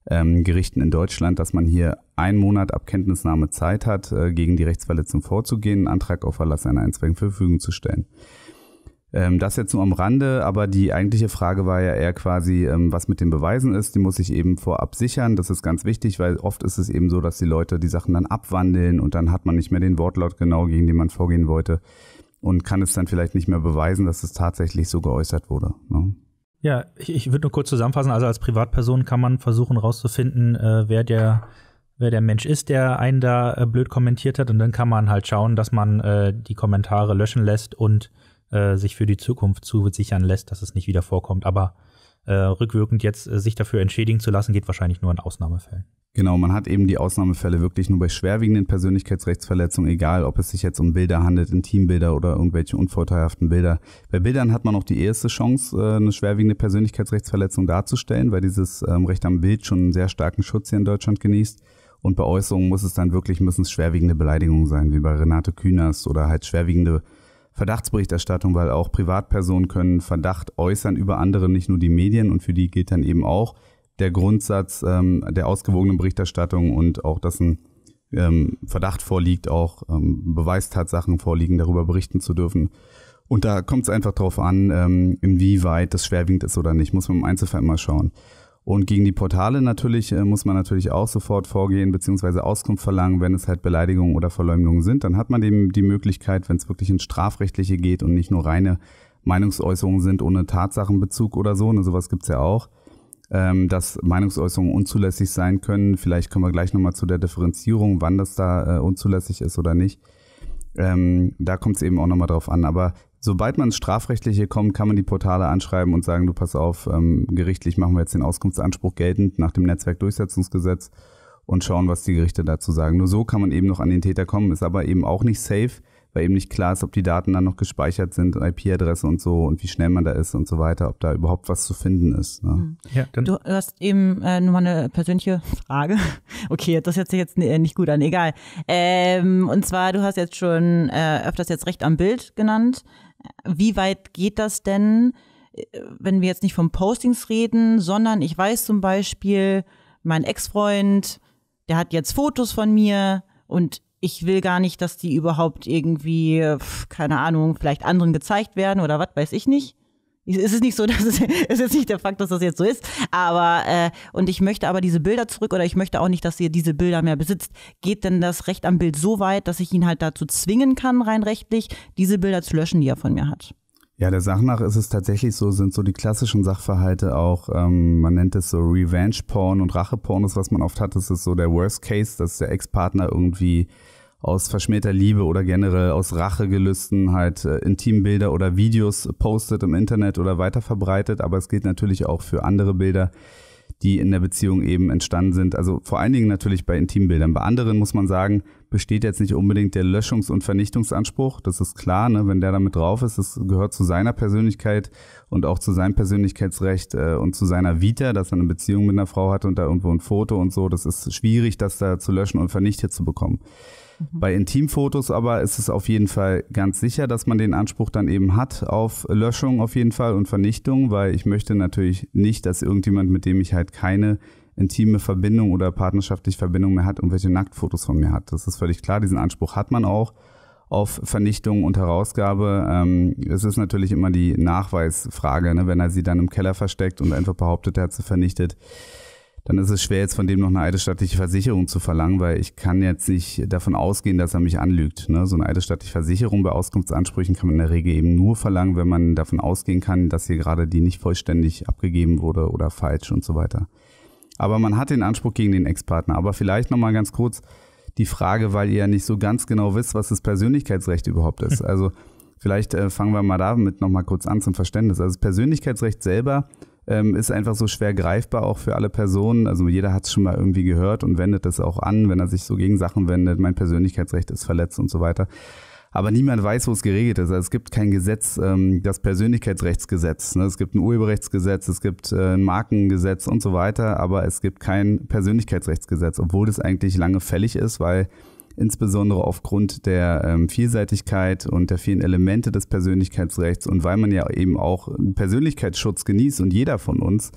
ähm, Gerichten in Deutschland, dass man hier einen Monat ab Kenntnisnahme Zeit hat, äh, gegen die Rechtsverletzung vorzugehen, einen Antrag auf Erlass einer einstweiligen Verfügung zu stellen. Ähm, das jetzt nur am Rande, aber die eigentliche Frage war ja eher quasi, ähm, was mit den Beweisen ist. Die muss ich eben vorab sichern. Das ist ganz wichtig, weil oft ist es eben so, dass die Leute die Sachen dann abwandeln und dann hat man nicht mehr den Wortlaut genau, gegen den man vorgehen wollte und kann es dann vielleicht nicht mehr beweisen, dass es tatsächlich so geäußert wurde. Ne? Ja, ich, ich würde nur kurz zusammenfassen. Also als Privatperson kann man versuchen herauszufinden, äh, wer der wer der Mensch ist, der einen da äh, blöd kommentiert hat. Und dann kann man halt schauen, dass man äh, die Kommentare löschen lässt und äh, sich für die Zukunft zu sichern lässt, dass es nicht wieder vorkommt. Aber äh, rückwirkend jetzt äh, sich dafür entschädigen zu lassen, geht wahrscheinlich nur in Ausnahmefällen. Genau, man hat eben die Ausnahmefälle wirklich nur bei schwerwiegenden Persönlichkeitsrechtsverletzungen, egal ob es sich jetzt um Bilder handelt, Intimbilder oder irgendwelche unvorteilhaften Bilder. Bei Bildern hat man auch die erste Chance, äh, eine schwerwiegende Persönlichkeitsrechtsverletzung darzustellen, weil dieses ähm, Recht am Bild schon einen sehr starken Schutz hier in Deutschland genießt. Und bei Äußerungen muss es dann wirklich, müssen es schwerwiegende Beleidigungen sein, wie bei Renate Künast oder halt schwerwiegende Verdachtsberichterstattung, weil auch Privatpersonen können Verdacht äußern über andere, nicht nur die Medien. Und für die gilt dann eben auch der Grundsatz ähm, der ausgewogenen Berichterstattung und auch, dass ein ähm, Verdacht vorliegt, auch ähm, Beweistatsachen vorliegen, darüber berichten zu dürfen. Und da kommt es einfach drauf an, ähm, inwieweit das schwerwiegend ist oder nicht. Muss man im Einzelfall immer schauen. Und gegen die Portale natürlich äh, muss man natürlich auch sofort vorgehen beziehungsweise Auskunft verlangen, wenn es halt Beleidigungen oder Verleumdungen sind. Dann hat man eben die Möglichkeit, wenn es wirklich ins Strafrechtliche geht und nicht nur reine Meinungsäußerungen sind ohne Tatsachenbezug oder so, ne, sowas gibt's ja auch, ähm, dass Meinungsäußerungen unzulässig sein können. Vielleicht kommen wir gleich nochmal zu der Differenzierung, wann das da äh, unzulässig ist oder nicht. Ähm, da kommt es eben auch nochmal drauf an. Aber sobald man ins Strafrechtliche kommt, kann man die Portale anschreiben und sagen, du pass auf, ähm, gerichtlich machen wir jetzt den Auskunftsanspruch geltend nach dem Netzwerkdurchsetzungsgesetz und schauen, was die Gerichte dazu sagen. Nur so kann man eben noch an den Täter kommen, ist aber eben auch nicht safe, weil eben nicht klar ist, ob die Daten dann noch gespeichert sind, IP-Adresse und so und wie schnell man da ist und so weiter, ob da überhaupt was zu finden ist. Ne? Hm. Ja, dann du hast eben äh, nochmal eine persönliche [LAUGHS] Frage. Okay, das hört sich jetzt äh, nicht gut an, egal. Ähm, und zwar, du hast jetzt schon äh, öfters jetzt Recht am Bild genannt. Wie weit geht das denn, äh, wenn wir jetzt nicht von Postings reden, sondern ich weiß zum Beispiel, mein Ex-Freund, der hat jetzt Fotos von mir und ich will gar nicht, dass die überhaupt irgendwie, keine Ahnung, vielleicht anderen gezeigt werden oder was weiß ich nicht. Es ist nicht so, dass es, [LAUGHS] es ist nicht der Fakt, dass das jetzt so ist, aber äh, und ich möchte aber diese Bilder zurück oder ich möchte auch nicht, dass ihr diese Bilder mehr besitzt. Geht denn das Recht am Bild so weit, dass ich ihn halt dazu zwingen kann, rein rechtlich, diese Bilder zu löschen, die er von mir hat? Ja, der Sache nach ist es tatsächlich so, sind so die klassischen Sachverhalte auch, ähm, man nennt es so Revenge-Porn und Rache-Porn, das was man oft hat, das ist so der Worst Case, dass der Ex-Partner irgendwie aus verschmähter Liebe oder generell aus Rachegelüsten halt äh, Intimbilder oder Videos postet im Internet oder weiterverbreitet, aber es gilt natürlich auch für andere Bilder, die in der Beziehung eben entstanden sind. Also vor allen Dingen natürlich bei Intimbildern. Bei anderen muss man sagen, besteht jetzt nicht unbedingt der Löschungs- und Vernichtungsanspruch. Das ist klar, ne? wenn der damit drauf ist, das gehört zu seiner Persönlichkeit und auch zu seinem Persönlichkeitsrecht äh, und zu seiner Vita, dass er eine Beziehung mit einer Frau hat und da irgendwo ein Foto und so. Das ist schwierig, das da zu löschen und vernichtet zu bekommen. Mhm. Bei Intimfotos aber ist es auf jeden Fall ganz sicher, dass man den Anspruch dann eben hat auf Löschung auf jeden Fall und Vernichtung, weil ich möchte natürlich nicht, dass irgendjemand, mit dem ich halt keine intime Verbindung oder partnerschaftliche Verbindung mehr hat, irgendwelche Nacktfotos von mir hat. Das ist völlig klar, diesen Anspruch hat man auch auf Vernichtung und Herausgabe. Ähm, es ist natürlich immer die Nachweisfrage, ne? wenn er sie dann im Keller versteckt und einfach behauptet, er hat sie vernichtet dann ist es schwer, jetzt von dem noch eine eidesstattliche Versicherung zu verlangen, weil ich kann jetzt nicht davon ausgehen, dass er mich anlügt. Ne? So eine eidesstattliche Versicherung bei Auskunftsansprüchen kann man in der Regel eben nur verlangen, wenn man davon ausgehen kann, dass hier gerade die nicht vollständig abgegeben wurde oder falsch und so weiter. Aber man hat den Anspruch gegen den Ex-Partner. Aber vielleicht nochmal ganz kurz die Frage, weil ihr ja nicht so ganz genau wisst, was das Persönlichkeitsrecht überhaupt ist. [LAUGHS] Also vielleicht äh, fangen wir mal damit nochmal kurz an zum Verständnis. Also das Persönlichkeitsrecht selber ähm, ist einfach so schwer greifbar auch für alle Personen. Also jeder hat es schon mal irgendwie gehört und wendet es auch an, wenn er sich so gegen Sachen wendet, mein Persönlichkeitsrecht ist verletzt und so weiter. Aber niemand weiß, wo es geregelt ist. Also es gibt kein Gesetz, ähm, das Persönlichkeitsrechtsgesetz. Ne? Es gibt ein Urheberrechtsgesetz, es gibt äh, ein Markengesetz und so weiter, aber es gibt kein Persönlichkeitsrechtsgesetz, obwohl das eigentlich lange fällig ist, weil insbesondere aufgrund der ähm, Vielseitigkeit und der vielen Elemente des Persönlichkeitsrechts und weil man ja eben auch Persönlichkeitsschutz genießt und jeder von uns.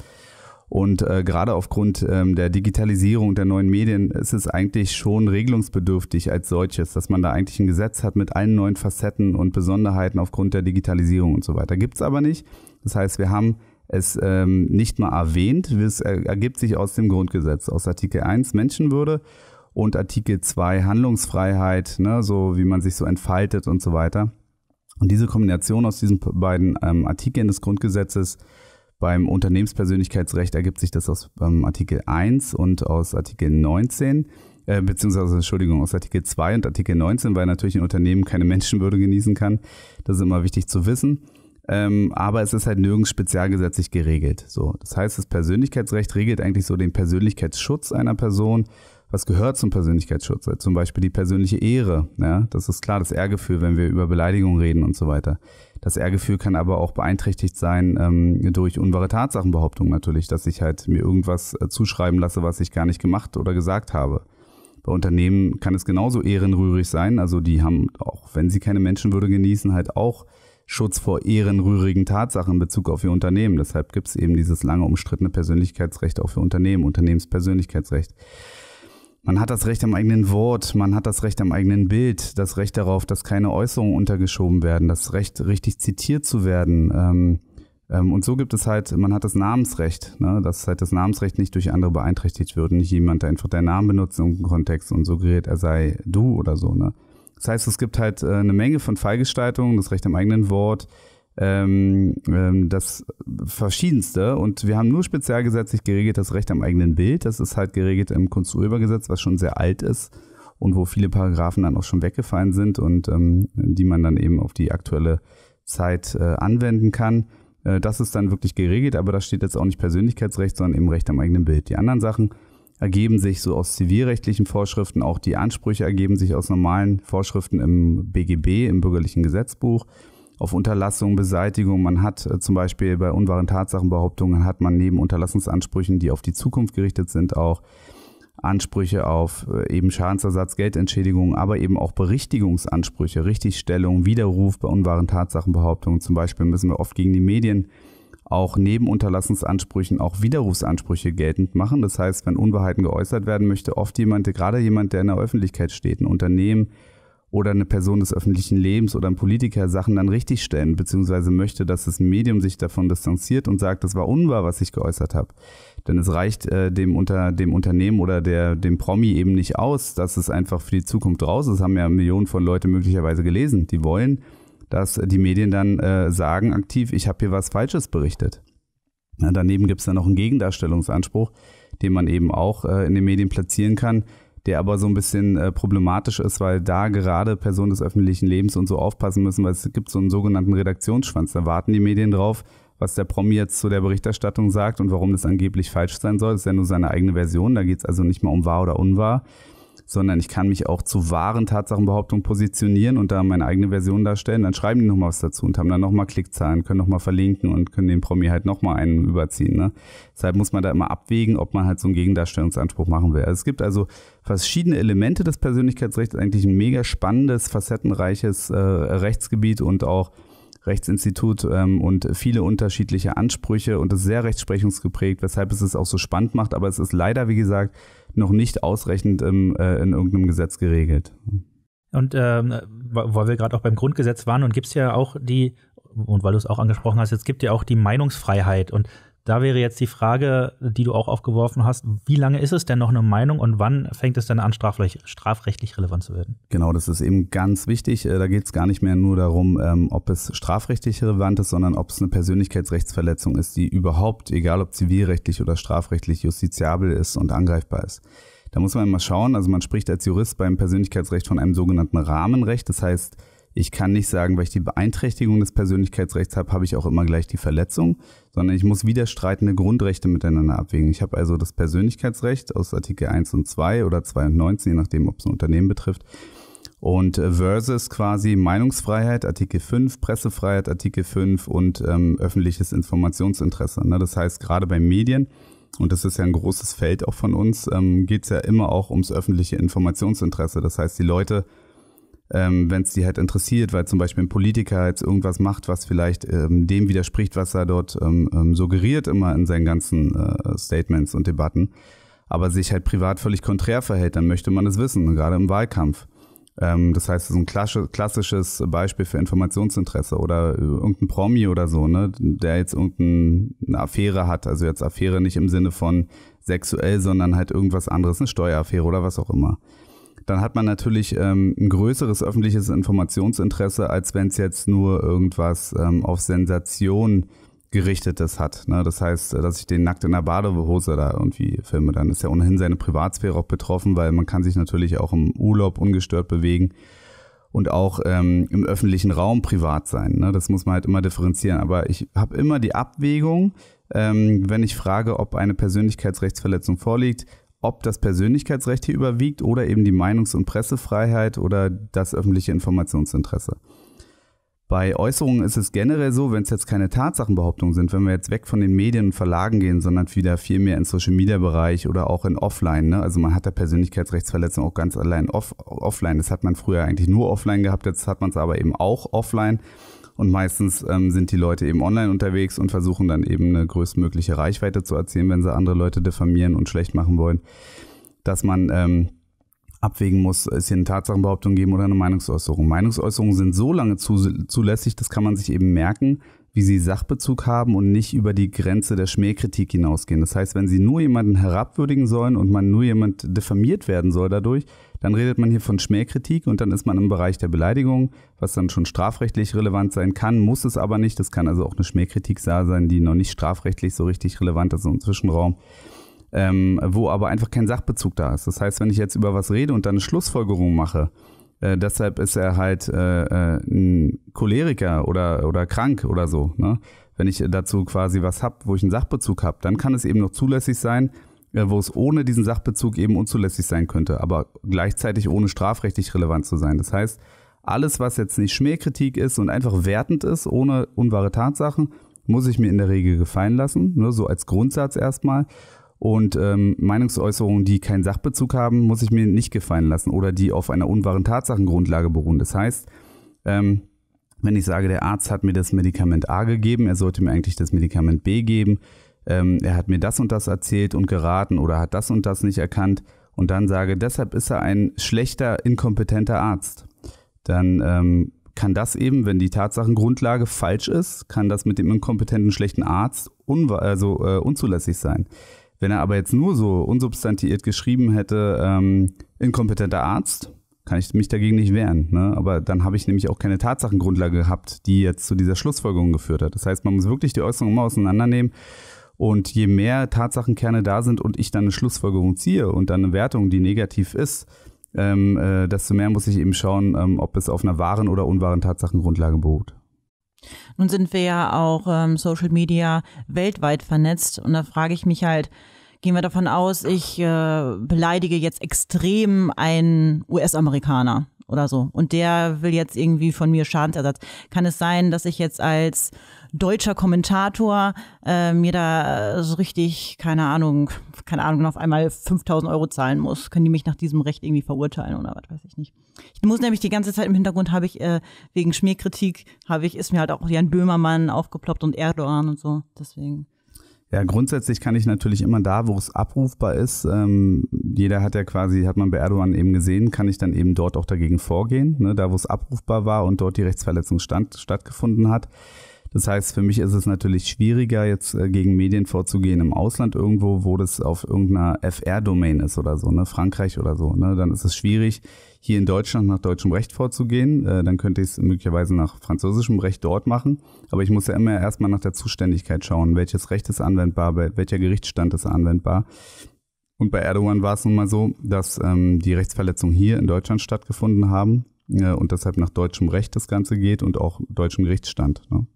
Und äh, gerade aufgrund ähm, der Digitalisierung der neuen Medien ist es eigentlich schon regelungsbedürftig als solches, dass man da eigentlich ein Gesetz hat mit allen neuen Facetten und Besonderheiten aufgrund der Digitalisierung und so weiter. Gibt es aber nicht. Das heißt, wir haben es ähm, nicht mal erwähnt. Es ergibt sich aus dem Grundgesetz, aus Artikel 1 Menschenwürde und Artikel 2 Handlungsfreiheit, ne, so wie man sich so entfaltet und so weiter. Und diese Kombination aus diesen beiden ähm, Artikeln des Grundgesetzes beim Unternehmenspersönlichkeitsrecht ergibt sich das aus ähm, Artikel 1 und aus Artikel 19, äh, beziehungsweise Entschuldigung, aus Artikel 2 und Artikel 19, weil natürlich ein Unternehmen keine [LAUGHS] Menschenwürde genießen kann. Das ist immer wichtig zu wissen. Ähm, aber es ist halt nirgends spezialgesetzlich geregelt. So, das heißt, das Persönlichkeitsrecht regelt eigentlich so den Persönlichkeitsschutz einer Person was gehört zum Persönlichkeitsschutz? Zum Beispiel die persönliche Ehre. Ja? Das ist klar, das Ehrgefühl, wenn wir über Beleidigung reden und so weiter. Das Ehrgefühl kann aber auch beeinträchtigt sein ähm, durch unwahre Tatsachenbehauptung natürlich, dass ich halt mir irgendwas äh, zuschreiben lasse, was ich gar nicht gemacht oder gesagt habe. Bei Unternehmen kann es genauso ehrenrührig sein. Also die haben, auch wenn sie keine Menschenwürde genießen, halt auch Schutz vor ehrenrührigen Tatsachen in Bezug auf ihr Unternehmen. Deshalb gibt es eben dieses lange umstrittene Persönlichkeitsrecht auch für Unternehmen, Unternehmenspersönlichkeitsrecht. Man hat das Recht am eigenen Wort, man hat das Recht am eigenen Bild, das Recht darauf, dass keine Äußerungen untergeschoben werden, das Recht, richtig zitiert zu werden. Ähm, ähm, und so gibt es halt, man hat das Namensrecht, ne? dass halt das Namensrecht nicht durch andere beeinträchtigt wird nicht jemand einfach deinen Namen benutzt im Kontext und suggeriert, er sei du oder so. Ne? Das heißt, es gibt halt äh, eine Menge von Fallgestaltungen, das Recht am eigenen Wort, ähm, ähm, das Verschiedenste. Und wir haben nur spezialgesetzlich geregelt das Recht am eigenen Bild. Das ist halt geregelt im Kunsturhebergesetz, was schon sehr alt ist und wo viele Paragraphen dann auch schon weggefallen sind und ähm, die man dann eben auf die aktuelle Zeit äh, anwenden kann. Äh, das ist dann wirklich geregelt, aber da steht jetzt auch nicht Persönlichkeitsrecht, sondern eben Recht am eigenen Bild. Die anderen Sachen ergeben sich so aus zivilrechtlichen Vorschriften, auch die Ansprüche ergeben sich aus normalen Vorschriften im BGB, im bürgerlichen Gesetzbuch auf Unterlassung, Beseitigung. Man hat äh, zum Beispiel bei unwahren Tatsachenbehauptungen hat man neben Unterlassungsansprüchen, die auf die Zukunft gerichtet sind, auch Ansprüche auf äh, eben Schadensersatz, Geldentschädigung, aber eben auch Berichtigungsansprüche, Richtigstellung, Widerruf bei unwahren Tatsachenbehauptungen. Zum Beispiel müssen wir oft gegen die Medien auch neben Unterlassungsansprüchen auch Widerrufsansprüche geltend machen. Das heißt, wenn Unwahrheiten geäußert werden, möchte oft jemand, gerade jemand, der in der Öffentlichkeit steht, ein Unternehmen, oder eine Person des öffentlichen Lebens oder ein Politiker Sachen dann richtig stellen, beziehungsweise möchte, dass das Medium sich davon distanziert und sagt, das war unwahr, was ich geäußert habe. Denn es reicht äh, dem, unter, dem Unternehmen oder der, dem Promi eben nicht aus, dass es einfach für die Zukunft raus ist. Das haben ja Millionen von Leuten möglicherweise gelesen. Die wollen, dass die Medien dann äh, sagen aktiv, ich habe hier was Falsches berichtet. Ja, daneben gibt es dann noch einen Gegendarstellungsanspruch, den man eben auch äh, in den Medien platzieren kann der aber so ein bisschen äh, problematisch ist, weil da gerade Personen des öffentlichen Lebens und so aufpassen müssen, weil es gibt so einen sogenannten Redaktionsschwanz. Da warten die Medien drauf, was der Promi jetzt zu der Berichterstattung sagt und warum das angeblich falsch sein soll. Das ist ja nur seine eigene Version. Da geht es also nicht mal um wahr oder unwahr, sondern ich kann mich auch zu wahren Tatsachenbehauptungen positionieren und da meine eigene Version darstellen. Dann schreiben die nochmal was dazu und haben dann nochmal Klickzahlen, können nochmal verlinken und können den Promi halt nochmal einen überziehen. Ne? Deshalb muss man da immer abwägen, ob man halt so einen Gegendarstellungsanspruch machen will. Also es gibt also verschiedene Elemente des Persönlichkeitsrechts, eigentlich ein mega spannendes, facettenreiches äh, Rechtsgebiet und auch Rechtsinstitut ähm, und viele unterschiedliche Ansprüche und ist sehr rechtsprechungsgeprägt, weshalb es es auch so spannend macht. Aber es ist leider, wie gesagt, noch nicht ausreichend im, ähm, äh, in irgendeinem Gesetz geregelt. Und ähm, weil wir gerade auch beim Grundgesetz waren und gibt es ja auch die, und weil du es auch angesprochen hast, jetzt gibt ja auch die Meinungsfreiheit und da wäre jetzt die Frage, die du auch aufgeworfen hast, wie lange ist es denn noch eine Meinung und wann fängt es denn an, strafrechtlich relevant zu werden? Genau, das ist eben ganz wichtig. Äh, da geht es gar nicht mehr nur darum, ähm, ob es strafrechtlich relevant ist, sondern ob es eine Persönlichkeitsrechtsverletzung ist, die überhaupt, egal ob zivilrechtlich oder strafrechtlich, justiziabel ist und angreifbar ist. Da muss man immer schauen, also man spricht als Jurist beim Persönlichkeitsrecht von einem sogenannten Rahmenrecht. Das heißt, ich kann nicht sagen, weil ich die Beeinträchtigung des Persönlichkeitsrechts habe, habe ich auch immer gleich die Verletzung, sondern ich muss widerstreitende Grundrechte miteinander abwägen. Ich habe also das Persönlichkeitsrecht aus Artikel 1 und 2 oder 2 und 19, je nachdem, ob es ein Unternehmen betrifft. Und äh, versus quasi Meinungsfreiheit, Artikel 5, Pressefreiheit, Artikel 5 und ähm, öffentliches Informationsinteresse. Ne? Das heißt, gerade bei Medien, und das ist ja ein großes Feld auch von uns, ähm, geht es ja immer auch ums öffentliche Informationsinteresse. Das heißt, die Leute ähm, wenn es die halt interessiert, weil zum Beispiel ein Politiker jetzt irgendwas macht, was vielleicht ähm, dem widerspricht, was er dort ähm, ähm, suggeriert immer in seinen ganzen äh, Statements und Debatten, aber sich halt privat völlig konträr verhält, dann möchte man es wissen, gerade im Wahlkampf. Ähm, das heißt, es ist ein klassisches Beispiel für Informationsinteresse oder äh, irgendein Promi oder so, ne, der jetzt irgendeine Affäre hat, also jetzt Affäre nicht im Sinne von sexuell, sondern halt irgendwas anderes, eine Steueraffäre oder was auch immer dann hat man natürlich ähm, ein größeres öffentliches Informationsinteresse, als wenn es jetzt nur irgendwas ähm, auf Sensation gerichtetes hat. Ne? Das heißt, äh, dass ich den nackt in der Badehose da irgendwie filme, dann ist ja ohnehin seine Privatsphäre auch betroffen, weil man kann sich natürlich auch im Urlaub ungestört bewegen und auch ähm, im öffentlichen Raum privat sein. Ne? Das muss man halt immer differenzieren. Aber ich habe immer die Abwägung, ähm, wenn ich frage, ob eine Persönlichkeitsrechtsverletzung vorliegt, ob das Persönlichkeitsrecht hier überwiegt oder eben die Meinungs- und Pressefreiheit oder das öffentliche Informationsinteresse. Bei Äußerungen ist es generell so, wenn es jetzt keine Tatsachenbehauptungen sind, wenn wir jetzt weg von den Medien und Verlagen gehen, sondern wieder viel mehr in Social Media Bereich oder auch in Offline. Ne? Also man hat da Persönlichkeitsrechtsverletzungen auch ganz allein off offline. Das hat man früher eigentlich nur offline gehabt, jetzt hat man es aber eben auch offline. Und meistens ähm, sind die Leute eben online unterwegs und versuchen dann eben eine größtmögliche Reichweite zu erzielen, wenn sie andere Leute diffamieren und schlecht machen wollen. Dass man ähm, abwägen muss, ist hier eine Tatsachenbehauptung geben oder eine Meinungsäußerung. Meinungsäußerungen sind so lange zulässig, das kann man sich eben merken, wie sie Sachbezug haben und nicht über die Grenze der Schmähkritik hinausgehen. Das heißt, wenn sie nur jemanden herabwürdigen sollen und man nur jemand diffamiert werden soll dadurch, dann redet man hier von Schmähkritik und dann ist man im Bereich der Beleidigung, was dann schon strafrechtlich relevant sein kann, muss es aber nicht. Das kann also auch eine Schmähkritik sein, die noch nicht strafrechtlich so richtig relevant ist, so ein Zwischenraum. Ähm, wo aber einfach kein Sachbezug da ist. Das heißt, wenn ich jetzt über was rede und dann eine Schlussfolgerung mache, äh, deshalb ist er halt äh, äh ein Choleriker oder, oder krank oder so. Ne? Wenn ich dazu quasi was habe, wo ich einen Sachbezug habe, dann kann es eben noch zulässig sein, äh, wo es ohne diesen Sachbezug eben unzulässig sein könnte, aber gleichzeitig ohne strafrechtlich relevant zu sein. Das heißt, alles, was jetzt nicht Schmähkritik ist und einfach wertend ist, ohne unwahre Tatsachen, muss ich mir in der Regel gefallen lassen, ne, so als Grundsatz erstmal. Und ähm, Meinungsäußerungen, die keinen Sachbezug haben, muss ich mir nicht gefallen lassen oder die auf einer unwahren Tatsachengrundlage beruhen. Das heißt, ähm, wenn ich sage, der Arzt hat mir das Medikament A gegeben, er sollte mir eigentlich das Medikament B geben, ähm, er hat mir das und das erzählt und geraten oder hat das und das nicht erkannt und dann sage, deshalb ist er ein schlechter, inkompetenter Arzt, dann ähm, kann das eben, wenn die Tatsachengrundlage falsch ist, kann das mit dem inkompetenten, schlechten Arzt also, äh, unzulässig sein. Wenn er aber jetzt nur so unsubstantiiert geschrieben hätte, ähm, inkompetenter Arzt, kann ich mich dagegen nicht wehren. Ne? Aber dann habe ich nämlich auch keine Tatsachengrundlage gehabt, die jetzt zu dieser Schlussfolgerung geführt hat. Das heißt, man muss wirklich die Äußerung immer auseinandernehmen und je mehr Tatsachenkerne da sind und ich dann eine Schlussfolgerung ziehe und dann eine Wertung, die negativ ist, ähm, äh, desto mehr muss ich eben schauen, ähm, ob es auf einer wahren oder unwahren Tatsachengrundlage beruht. Nun sind wir ja auch ähm, Social Media weltweit vernetzt und da frage ich mich halt, gehen wir davon aus, ich äh, beleidige jetzt extrem einen US-Amerikaner oder so und der will jetzt irgendwie von mir Schadensersatz. Kann es sein, dass ich jetzt als deutscher Kommentator äh, mir da äh, so richtig, keine Ahnung, keine Ahnung, auf einmal 5000 Euro zahlen muss. Können die mich nach diesem Recht irgendwie verurteilen oder was weiß ich nicht. Ich muss nämlich die ganze Zeit im Hintergrund habe ich äh, wegen Schmierkritik, habe ich, ist mir halt auch Jan Böhmermann aufgeploppt und Erdogan und so. Deswegen. Ja, grundsätzlich kann ich natürlich immer da, wo es abrufbar ist, ähm, jeder hat ja quasi, hat man bei Erdogan eben gesehen, kann ich dann eben dort auch dagegen vorgehen, ne, da wo es abrufbar war und dort die Rechtsverletzung stand, stattgefunden hat. Das heißt, für mich ist es natürlich schwieriger, jetzt äh, gegen Medien vorzugehen im Ausland irgendwo, wo das auf irgendeiner FR-Domain ist oder so, ne, Frankreich oder so. Ne? Dann ist es schwierig, hier in Deutschland nach deutschem Recht vorzugehen. Äh, dann könnte ich es möglicherweise nach französischem Recht dort machen. Aber ich muss ja immer erstmal nach der Zuständigkeit schauen, welches Recht ist anwendbar, welcher Gerichtsstand ist anwendbar. Und bei Erdogan war es nun mal so, dass ähm, die Rechtsverletzungen hier in Deutschland stattgefunden haben äh, und deshalb nach deutschem Recht das Ganze geht und auch deutschem Gerichtsstand. Ne?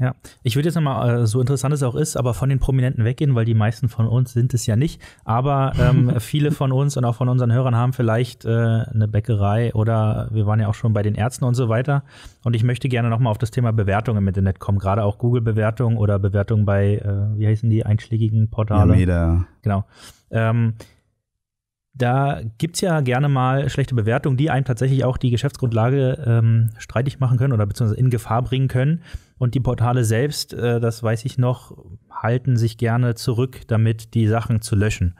Ja, ich würde jetzt nochmal, äh, so interessant es auch ist, aber von den Prominenten weggehen, weil die meisten von uns sind es ja nicht. Aber ähm, [LAUGHS] viele von uns und auch von unseren Hörern haben vielleicht äh, eine Bäckerei oder wir waren ja auch schon bei den Ärzten und so weiter. Und ich möchte gerne nochmal auf das Thema Bewertungen im Internet kommen, gerade auch Google-Bewertungen oder Bewertungen bei, äh, wie heißen die, einschlägigen Portale. Meter. Genau. Ähm, da gibt es ja gerne mal schlechte Bewertungen, die einem tatsächlich auch die Geschäftsgrundlage ähm, streitig machen können oder beziehungsweise in Gefahr bringen können. Und die Portale selbst, äh, das weiß ich noch, halten sich gerne zurück, damit die Sachen zu löschen.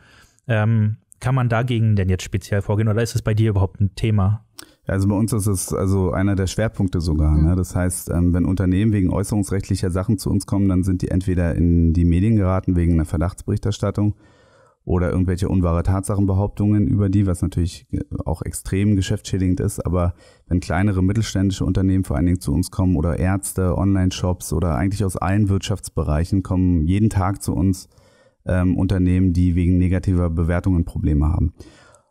Ähm, kann man dagegen denn jetzt speziell vorgehen oder ist es bei dir überhaupt ein Thema? Also bei uns ist es also einer der Schwerpunkte sogar. Ne? Mhm. Das heißt, ähm, wenn Unternehmen wegen äußerungsrechtlicher Sachen zu uns kommen, dann sind die entweder in die Medien geraten wegen einer Verdachtsberichterstattung oder irgendwelche unwahre Tatsachenbehauptungen über die, was natürlich äh, auch extrem geschäftsschädigend ist. Aber wenn kleinere mittelständische Unternehmen vor allen Dingen zu uns kommen oder Ärzte, Online-Shops oder eigentlich aus allen Wirtschaftsbereichen kommen jeden Tag zu uns ähm, Unternehmen, die wegen negativer Bewertungen Probleme haben.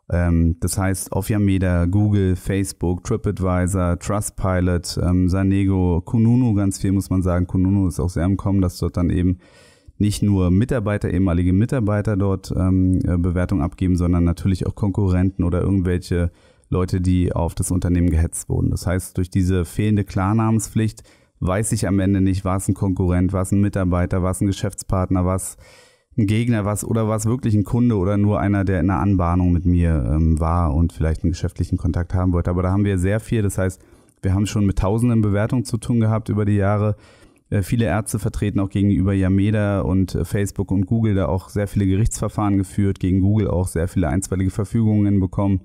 Ähm, das heißt, auf Yameda, Google, Facebook, TripAdvisor, Trustpilot, ähm, Sanego, Kununu ganz viel muss man sagen. Kununu ist auch sehr im Kommen, dass dort dann eben nicht nur Mitarbeiter, ehemalige Mitarbeiter dort ähm, äh, Bewertung abgeben, sondern natürlich auch Konkurrenten oder irgendwelche Leute, die auf das Unternehmen gehetzt wurden. Das heißt, durch diese fehlende Klarnamenspflicht weiß ich am Ende nicht, war es ein Konkurrent, war es ein Mitarbeiter, war es ein Geschäftspartner, war es ein Gegner, was oder war es wirklich ein Kunde oder nur einer, der in einer Anbahnung mit mir ähm, war und vielleicht einen geschäftlichen Kontakt haben wollte. Aber da haben wir sehr viel. Das heißt, wir haben schon mit tausenden Bewertungen zu tun gehabt über die Jahre. Äh, viele Ärzte vertreten auch gegenüber Yameda und äh, Facebook und Google da auch sehr viele Gerichtsverfahren geführt, gegen Google auch sehr viele einstweilige Verfügungen bekommen.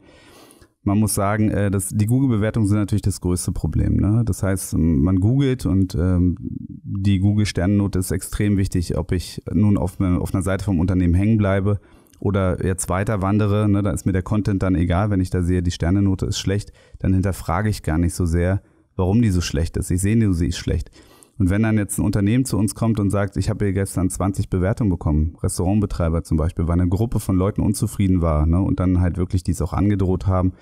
Man muss sagen, äh, dass die Google-Bewertungen sind natürlich das größte Problem. Ne? Das heißt, ähm, man googelt und ähm, die Google-Sternennote ist extrem wichtig, ob ich nun auf, auf einer Seite vom Unternehmen hängen bleibe oder jetzt weiter wandere. Ne? Da ist mir der Content dann egal, wenn ich da sehe, die Sternennote ist schlecht, dann hinterfrage ich gar nicht so sehr, warum die so schlecht ist. Ich sehe nur, sie ist schlecht. Und wenn dann jetzt ein Unternehmen zu uns kommt und sagt, ich habe hier gestern 20 Bewertungen bekommen, Restaurantbetreiber zum Beispiel, weil eine Gruppe von Leuten unzufrieden war ne, und dann halt wirklich dies auch angedroht haben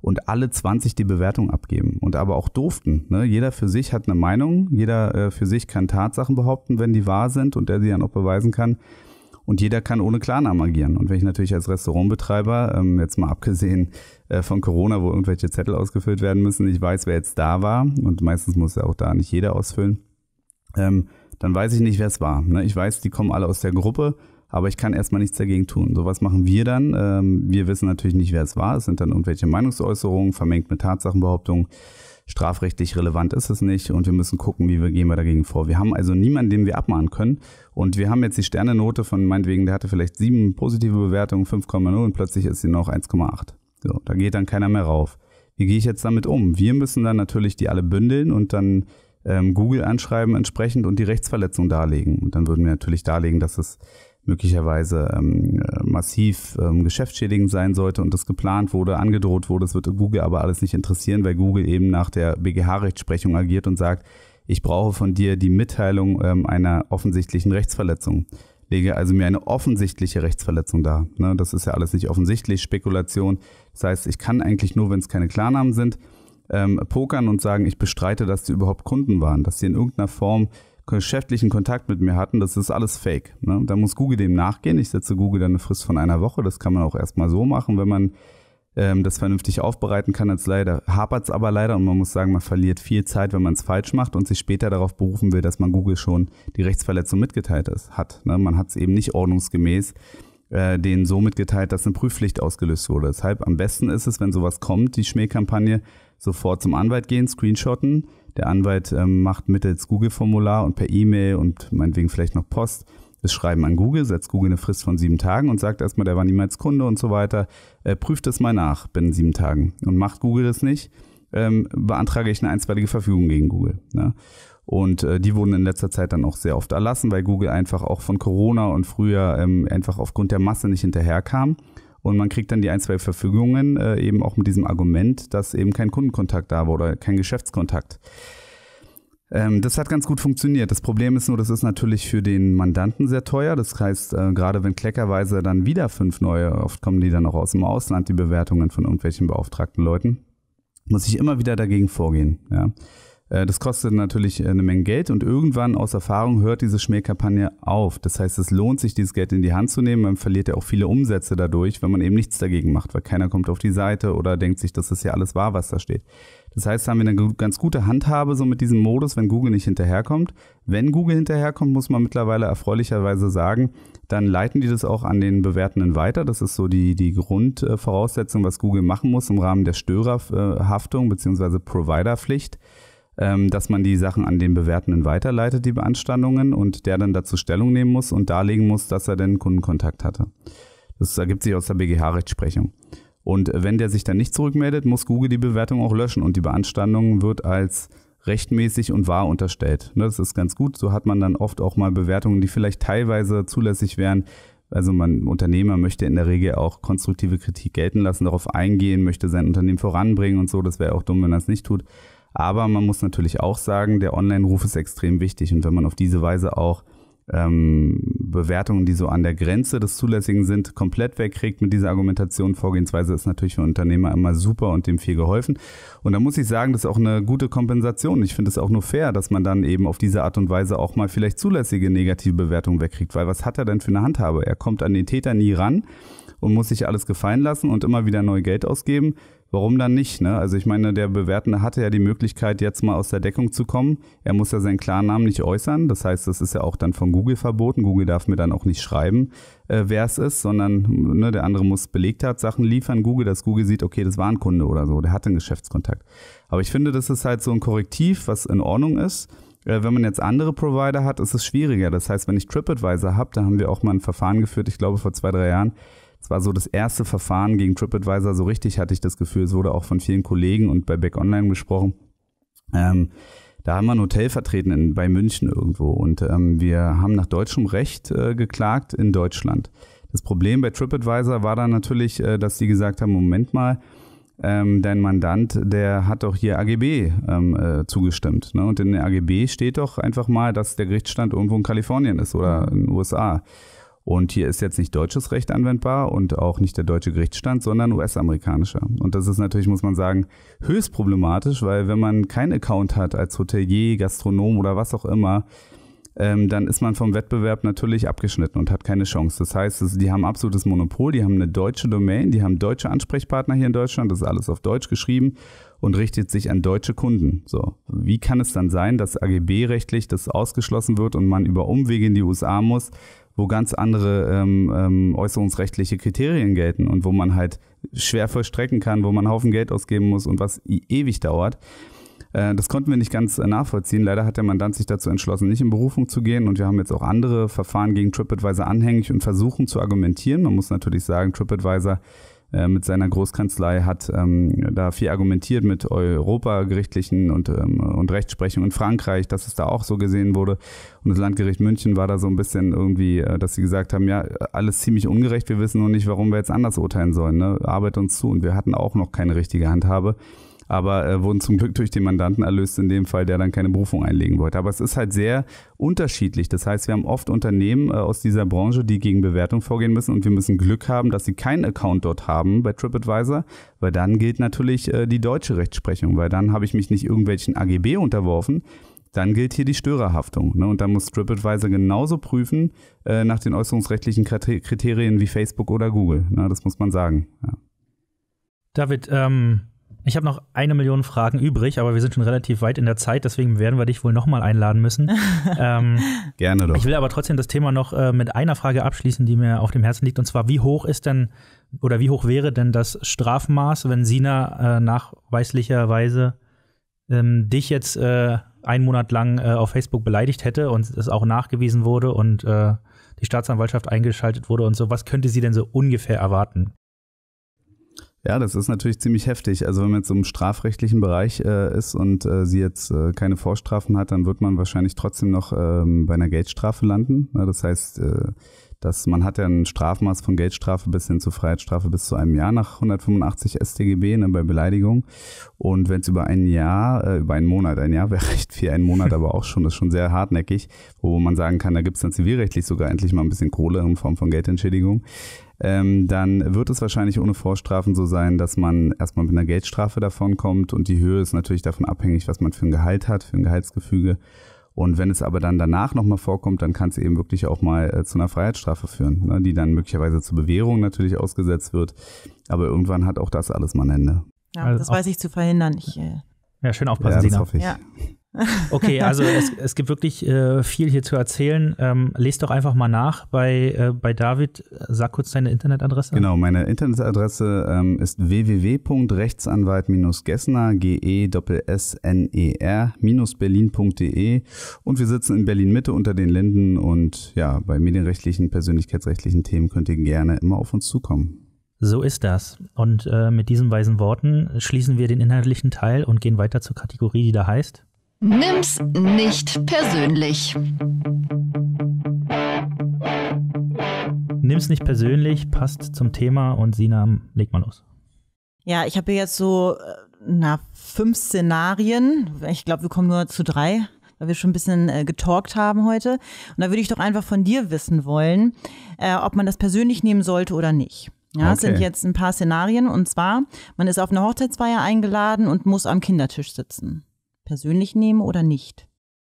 und alle 20 die Bewertung abgeben und aber auch durften. Ne? Jeder für sich hat eine Meinung, jeder äh, für sich kann Tatsachen behaupten, wenn die wahr sind und der sie dann auch beweisen kann und jeder kann ohne Klarnamen agieren. Und wenn ich natürlich als Restaurantbetreiber, ähm, jetzt mal abgesehen äh, von Corona, wo irgendwelche Zettel ausgefüllt werden müssen, ich weiß, wer jetzt da war und meistens muss ja auch da nicht jeder ausfüllen, ähm, dann weiß ich nicht, wer es war. Ne? Ich weiß, die kommen alle aus der Gruppe, aber ich kann erstmal nichts dagegen tun. So was machen wir dann? Ähm, wir wissen natürlich nicht, wer es war. Es sind dann irgendwelche Meinungsäußerungen, vermengt mit Tatsachenbehauptungen. Strafrechtlich relevant ist es nicht und wir müssen gucken, wie wir gehen wir dagegen vor. Wir haben also niemanden, den wir abmahnen können. Und wir haben jetzt die Sternenote von meinetwegen, der hatte vielleicht sieben positive Bewertungen, 5,0 und plötzlich ist sie noch 1,8. So, da geht dann keiner mehr rauf. Wie gehe ich jetzt damit um? Wir müssen dann natürlich die alle bündeln und dann ähm, Google anschreiben entsprechend und die Rechtsverletzung darlegen. Und dann würden wir natürlich darlegen, dass es möglicherweise ähm, äh, massiv ähm, geschäftsschädigend sein sollte und das geplant wurde, angedroht wurde. Das wird Google aber alles nicht interessieren, weil Google eben nach der BGH-Rechtsprechung agiert und sagt, ich brauche von dir die Mitteilung ähm, einer offensichtlichen Rechtsverletzung. Lege also mir eine offensichtliche Rechtsverletzung dar. Ne, das ist ja alles nicht offensichtlich, Spekulation. Das heißt, ich kann eigentlich nur, wenn es keine Klarnamen sind, ähm, pokern und sagen, ich bestreite, dass sie überhaupt Kunden waren, dass sie in irgendeiner Form geschäftlichen Kontakt mit mir hatten, das ist alles fake. Ne? Da muss Google dem nachgehen. Ich setze Google dann eine Frist von einer Woche. Das kann man auch erstmal so machen, wenn man ähm, das vernünftig aufbereiten kann als leider. Hapert es aber leider und man muss sagen, man verliert viel Zeit, wenn man es falsch macht und sich später darauf berufen will, dass man Google schon die Rechtsverletzung mitgeteilt ist, hat. Ne? Man hat es eben nicht ordnungsgemäß äh, denen so mitgeteilt, dass eine Prüfpflicht ausgelöst wurde. Deshalb am besten ist es, wenn sowas kommt, die Schmähkampagne, sofort zum Anwalt gehen, screenshotten. Der Anwalt ähm, macht mittels Google-Formular und per E-Mail und meinetwegen vielleicht noch Post das Schreiben an Google, setzt Google eine Frist von sieben Tagen und sagt erstmal, der war niemals Kunde und so weiter. Äh, prüft es mal nach binnen sieben Tagen. Und macht Google das nicht, ähm, beantrage ich eine einstweilige Verfügung gegen Google. Ne? Und äh, die wurden in letzter Zeit dann auch sehr oft erlassen, weil Google einfach auch von Corona und früher ähm, einfach aufgrund der Masse nicht hinterherkam. Und man kriegt dann die ein, zwei Verfügungen äh, eben auch mit diesem Argument, dass eben kein Kundenkontakt da war oder kein Geschäftskontakt. Ähm, das hat ganz gut funktioniert. Das Problem ist nur, das ist natürlich für den Mandanten sehr teuer. Das heißt, äh, gerade wenn kleckerweise dann wieder fünf neue, oft kommen die dann auch aus dem Ausland, die Bewertungen von irgendwelchen beauftragten Leuten, muss ich immer wieder dagegen vorgehen. Ja. Äh, das kostet natürlich äh, eine Menge Geld und irgendwann aus Erfahrung hört diese Schmähkampagne auf. Das heißt, es lohnt sich, dieses Geld in die Hand zu nehmen. Man verliert ja auch viele Umsätze dadurch, wenn man eben nichts dagegen macht, weil keiner kommt auf die Seite oder denkt sich, das ist ja alles wahr, was da steht. Das heißt, haben wir eine ganz gute Handhabe so mit diesem Modus, wenn Google nicht hinterherkommt. Wenn Google hinterherkommt, muss man mittlerweile erfreulicherweise sagen, dann leiten die das auch an den Bewertenden weiter. Das ist so die, die Grundvoraussetzung, was Google machen muss im Rahmen der Störerhaftung bzw. Providerpflicht ähm, dass man die Sachen an den Bewertenden weiterleitet, die Beanstandungen, und der dann dazu Stellung nehmen muss und darlegen muss, dass er denn Kundenkontakt hatte. Das ergibt sich aus der BGH-Rechtsprechung. Und wenn der sich dann nicht zurückmeldet, muss Google die Bewertung auch löschen und die Beanstandung wird als rechtmäßig und wahr unterstellt. Ne, das ist ganz gut. So hat man dann oft auch mal Bewertungen, die vielleicht teilweise zulässig wären. Also man Unternehmer möchte in der Regel auch konstruktive Kritik gelten lassen, darauf eingehen, möchte sein Unternehmen voranbringen und so. Das wäre auch dumm, wenn er es nicht tut. Aber man muss natürlich auch sagen, der Online-Ruf ist extrem wichtig. Und wenn man auf diese Weise auch ähm, Bewertungen, die so an der Grenze des Zulässigen sind, komplett wegkriegt mit dieser Argumentation. Vorgehensweise ist natürlich für Unternehmer immer super und dem viel geholfen. Und da muss ich sagen, das ist auch eine gute Kompensation. Ich finde es auch nur fair, dass man dann eben auf diese Art und Weise auch mal vielleicht zulässige negative Bewertungen wegkriegt. Weil was hat er denn für eine Handhabe? Er kommt an den Täter nie ran und muss sich alles gefallen lassen und immer wieder neu Geld ausgeben warum dann nicht? Ne? Also ich meine, der Bewertende hatte ja die Möglichkeit, jetzt mal aus der Deckung zu kommen. Er muss ja seinen Klarnamen nicht äußern. Das heißt, das ist ja auch dann von Google verboten. Google darf mir dann auch nicht schreiben, äh, wer es ist, sondern ne, der andere muss Sachen liefern. Google, dass Google sieht, okay, das war ein Kunde oder so, der hatte einen Geschäftskontakt. Aber ich finde, das ist halt so ein Korrektiv, was in Ordnung ist. Äh, wenn man jetzt andere Provider hat, ist es schwieriger. Das heißt, wenn ich TripAdvisor habe, da haben wir auch mal ein Verfahren geführt, ich glaube vor zwei, drei Jahren, es war so das erste Verfahren gegen TripAdvisor, so richtig hatte ich das Gefühl, es wurde auch von vielen Kollegen und bei Back Online gesprochen. Ähm, da haben wir ein Hotel vertreten in, bei München irgendwo und ähm, wir haben nach deutschem Recht äh, geklagt in Deutschland. Das Problem bei TripAdvisor war dann natürlich, äh, dass sie gesagt haben, Moment mal, ähm, dein Mandant, der hat doch hier AGB ähm, äh, zugestimmt. Ne? Und in der AGB steht doch einfach mal, dass der Gerichtsstand irgendwo in Kalifornien ist oder in den USA. Und hier ist jetzt nicht deutsches Recht anwendbar und auch nicht der deutsche Gerichtsstand, sondern US-amerikanischer. Und das ist natürlich, muss man sagen, höchst problematisch, weil wenn man keinen Account hat als Hotelier, Gastronom oder was auch immer, ähm, dann ist man vom Wettbewerb natürlich abgeschnitten und hat keine Chance. Das heißt, die haben absolutes Monopol, die haben eine deutsche Domain, die haben deutsche Ansprechpartner hier in Deutschland, das ist alles auf Deutsch geschrieben und richtet sich an deutsche Kunden. So, wie kann es dann sein, dass AGB-rechtlich das ausgeschlossen wird und man über Umwege in die USA muss, wo ganz andere ähm, ähm, äußerungsrechtliche Kriterien gelten und wo man halt schwer vollstrecken kann, wo man einen Haufen Geld ausgeben muss und was ewig dauert. Äh, das konnten wir nicht ganz äh, nachvollziehen. Leider hat der Mandant sich dazu entschlossen, nicht in Berufung zu gehen. Und wir haben jetzt auch andere Verfahren gegen TripAdvisor anhängig und versuchen zu argumentieren. Man muss natürlich sagen, TripAdvisor äh, mit seiner Großkanzlei hat ähm, da viel argumentiert mit europagerichtlichen und, ähm, und Rechtsprechung in Frankreich, dass es da auch so gesehen wurde. Und das Landgericht München war da so ein bisschen irgendwie, äh, dass sie gesagt haben, ja, alles ziemlich ungerecht, wir wissen nur nicht, warum wir jetzt anders urteilen sollen. Ne? Arbeit uns zu. Und wir hatten auch noch keine richtige Handhabe aber äh, wurden zum Glück durch den Mandanten erlöst, in dem Fall, der dann keine Berufung einlegen wollte. Aber es ist halt sehr unterschiedlich. Das heißt, wir haben oft Unternehmen äh, aus dieser Branche, die gegen Bewertung vorgehen müssen und wir müssen Glück haben, dass sie keinen Account dort haben bei TripAdvisor, weil dann gilt natürlich äh, die deutsche Rechtsprechung, weil dann habe ich mich nicht irgendwelchen AGB unterworfen, dann gilt hier die Störerhaftung. Ne? Und dann muss TripAdvisor genauso prüfen äh, nach den äußerungsrechtlichen Kriterien wie Facebook oder Google. Ne? Das muss man sagen. Ja. David, ähm, ich habe noch eine Million Fragen übrig, aber wir sind schon relativ weit in der Zeit, deswegen werden wir dich wohl nochmal einladen müssen. [LAUGHS] ähm, Gerne doch. Ich will aber trotzdem das Thema noch äh, mit einer Frage abschließen, die mir auf dem Herzen liegt, und zwar, wie hoch ist denn oder wie hoch wäre denn das Strafmaß, wenn Sina äh, nachweislicherweise ähm, dich jetzt äh, einen Monat lang äh, auf Facebook beleidigt hätte und es auch nachgewiesen wurde und äh, die Staatsanwaltschaft eingeschaltet wurde und so, was könnte sie denn so ungefähr erwarten? Ja, das ist natürlich ziemlich heftig. Also wenn man jetzt im strafrechtlichen Bereich äh, ist und äh, sie jetzt äh, keine Vorstrafen hat, dann wird man wahrscheinlich trotzdem noch ähm, bei einer Geldstrafe landen. Ja, das heißt, äh, dass man hat ja ein Strafmaß von Geldstrafe bis hin zu Freiheitsstrafe bis zu einem Jahr nach 185 StGB ne, bei Beleidigung. Und wenn es über ein Jahr, äh, über einen Monat, ein Jahr [LAUGHS] wäre recht viel, ein Monat aber auch schon, das ist schon sehr hartnäckig, wo man sagen kann, da gibt es dann zivilrechtlich sogar endlich mal ein bisschen Kohle in Form von Geldentschädigung. Ähm, dann wird es wahrscheinlich ohne Vorstrafen so sein, dass man erstmal mit einer Geldstrafe davon kommt und die Höhe ist natürlich davon abhängig, was man für ein Gehalt hat, für ein Gehaltsgefüge und wenn es aber dann danach nochmal vorkommt, dann kann es eben wirklich auch mal äh, zu einer Freiheitsstrafe führen, ne, die dann möglicherweise zur Bewährung natürlich ausgesetzt wird. Aber irgendwann hat auch das alles mal ein Ende. Ja, also das weiß ich zu verhindern. Ich, äh ja, schön aufpassen, ja, das Sina. Hoffe ich. Ja. Okay, [LAUGHS] also es, es gibt wirklich äh, viel hier zu erzählen. Ähm, lest doch einfach mal nach bei, äh, bei David. Sag kurz deine Internetadresse. Genau, meine Internetadresse ähm, ist www.rechtsanwalt-gessner, G-E-S-S-N-E-R-berlin.de e und wir sitzen in Berlin-Mitte unter den Linden und ja, bei medienrechtlichen, persönlichkeitsrechtlichen Themen könnt ihr gerne immer auf uns zukommen. So ist das. Und äh, mit diesen weisen Worten schließen wir den inhaltlichen Teil und gehen weiter zur Kategorie, die da heißt Nimm's nicht persönlich. Nimm's nicht persönlich passt zum Thema und Sinam, leg mal los. Ja, ich habe jetzt so äh, na, fünf Szenarien. Ich glaube, wir kommen nur zu drei, weil wir schon ein bisschen äh, getalkt haben heute. Und da würde ich doch einfach von dir wissen wollen, äh, ob man das persönlich nehmen sollte oder nicht. Ja, es sind jetzt ein paar Szenarien und zwar, man ist auf eine Hochzeitsfeier eingeladen und muss am Kindertisch sitzen persönlich nehmen oder nicht?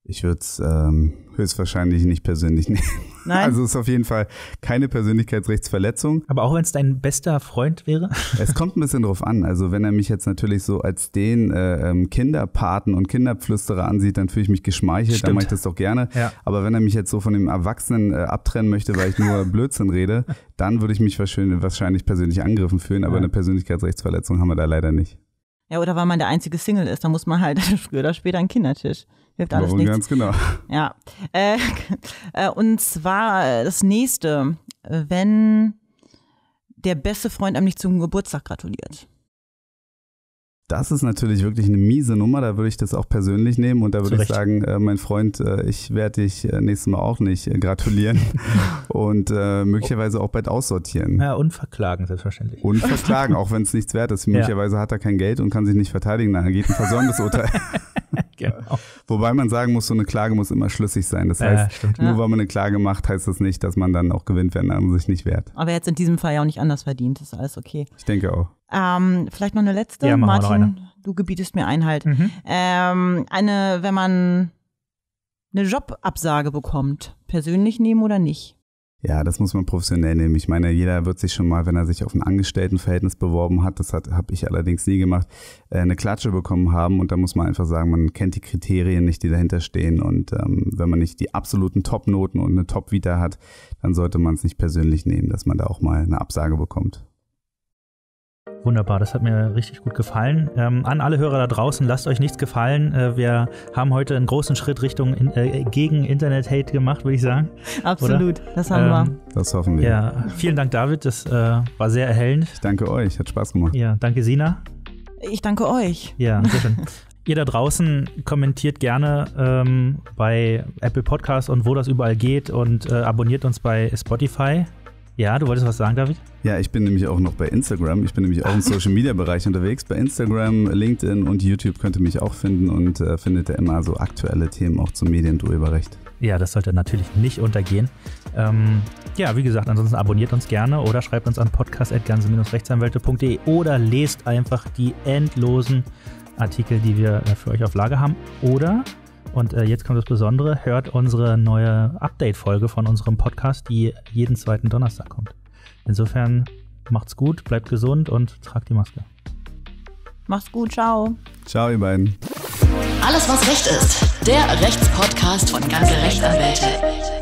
Ich würde es ähm, höchstwahrscheinlich nicht persönlich [LAUGHS] nehmen. Nein. Also es ist auf jeden Fall keine Persönlichkeitsrechtsverletzung. Aber auch wenn es dein bester Freund wäre? [LAUGHS] Es kommt ein bisschen drauf an. Also wenn er mich jetzt natürlich so als den äh, ähm, Kinderpaten und Kinderpflüsterer ansieht, dann fühle ich mich geschmeichelt, Stimmt. dann mache ich das doch gerne. Ja. Aber wenn er mich jetzt so von dem Erwachsenen äh, abtrennen möchte, weil ich nur [LAUGHS] Blödsinn rede, dann würde ich mich wahrscheinlich, persönlich angegriffen fühlen. Aber ja. eine Persönlichkeitsrechtsverletzung haben wir da leider nicht. Ja, oder weil man der einzige Single ist, dann muss man halt [LAUGHS] früher oder später einen Kindertisch. Hilft alles Warum nichts. Ganz genau. [LAUGHS] Ja. Äh, [LAUGHS] äh, und zwar äh, das nächste, äh, wenn der beste Freund einem nicht zum Geburtstag gratuliert. Das ist natürlich wirklich eine miese Nummer, da würde ich das auch persönlich nehmen und da würde Zurecht. ich sagen, äh, mein Freund, äh, ich werde dich äh, nächstes Mal auch nicht äh, gratulieren [LAUGHS] und äh, möglicherweise auch bald aussortieren. Ja, und verklagen, selbstverständlich. Und verklagen, auch wenn es nichts wert ist. [LAUGHS] Möglicherweise ja. hat er kein Geld und kann sich nicht verteidigen, nachher geht ein Versäumnisurteil. Urteil. [LAUGHS] genau. Wobei man sagen muss, so eine Klage muss immer schlüssig sein. Das heißt, ja, nur ja. weil man eine Klage macht, heißt das nicht, dass man dann auch gewinnt, wenn man sich nicht wehrt. Aber er hat es in diesem Fall ja auch nicht anders verdient, das ist alles okay. Ich denke auch. Ähm, vielleicht noch eine letzte. Ja, Martin, eine. du gebietest mir Einhalt. Mhm. Ähm, eine, wenn man eine Jobabsage bekommt, persönlich nehmen oder nicht? Ja, das muss man professionell nehmen. Ich meine, jeder wird sich schon mal, wenn er sich auf ein Angestelltenverhältnis beworben hat, das hat, habe ich allerdings nie gemacht, äh, eine Klatsche bekommen haben. Und da muss man einfach sagen, man kennt die Kriterien nicht, die dahinter stehen. Und ähm, wenn man nicht die absoluten Top-Noten und eine Top-Vita hat, dann sollte man es nicht persönlich nehmen, dass man da auch mal eine Absage bekommt wunderbar. Das hat mir richtig gut gefallen. Ähm, an alle Hörer da draußen, lasst euch nichts gefallen. Äh, wir haben heute einen großen Schritt Richtung in, äh, gegen Internet-Hate gemacht, würde ich sagen. Absolut, Oder? das haben ähm, wir. Das hoffen wir. Ja, vielen Dank, David. Das äh, war sehr erhellend. Ich danke euch, hat Spaß gemacht. Ja, danke, Sina. Ich danke euch. Ja, sehr schön. ihr da draußen kommentiert gerne ähm, bei Apple Podcasts und wo das überall geht und äh, abonniert uns bei Spotify. Ja, du wolltest was sagen, David? Ja, ich bin nämlich auch noch bei Instagram. Ich bin nämlich auch im [LAUGHS] Social Media Bereich unterwegs. Bei Instagram, LinkedIn und YouTube könnt ihr mich auch finden und äh, findet da immer so aktuelle Themen auch zum Medien- und Urheberrecht. Ja, das sollte natürlich nicht untergehen. Ähm, ja, wie gesagt, ansonsten abonniert uns gerne oder schreibt uns an podcast.ganze-rechtsanwälte.de oder lest einfach die endlosen Artikel, die wir für euch auf Lage haben. Oder und äh, jetzt kommt das Besondere, hört unsere neue Update-Folge von unserem Podcast, die jeden zweiten Donnerstag kommt. Insofern macht's gut, bleibt gesund und tragt die Maske. Macht's gut, ciao. Ciao, ihr beiden. Alles, was Recht ist. Der Rechtspodcast von ganze Rechtsanwälte.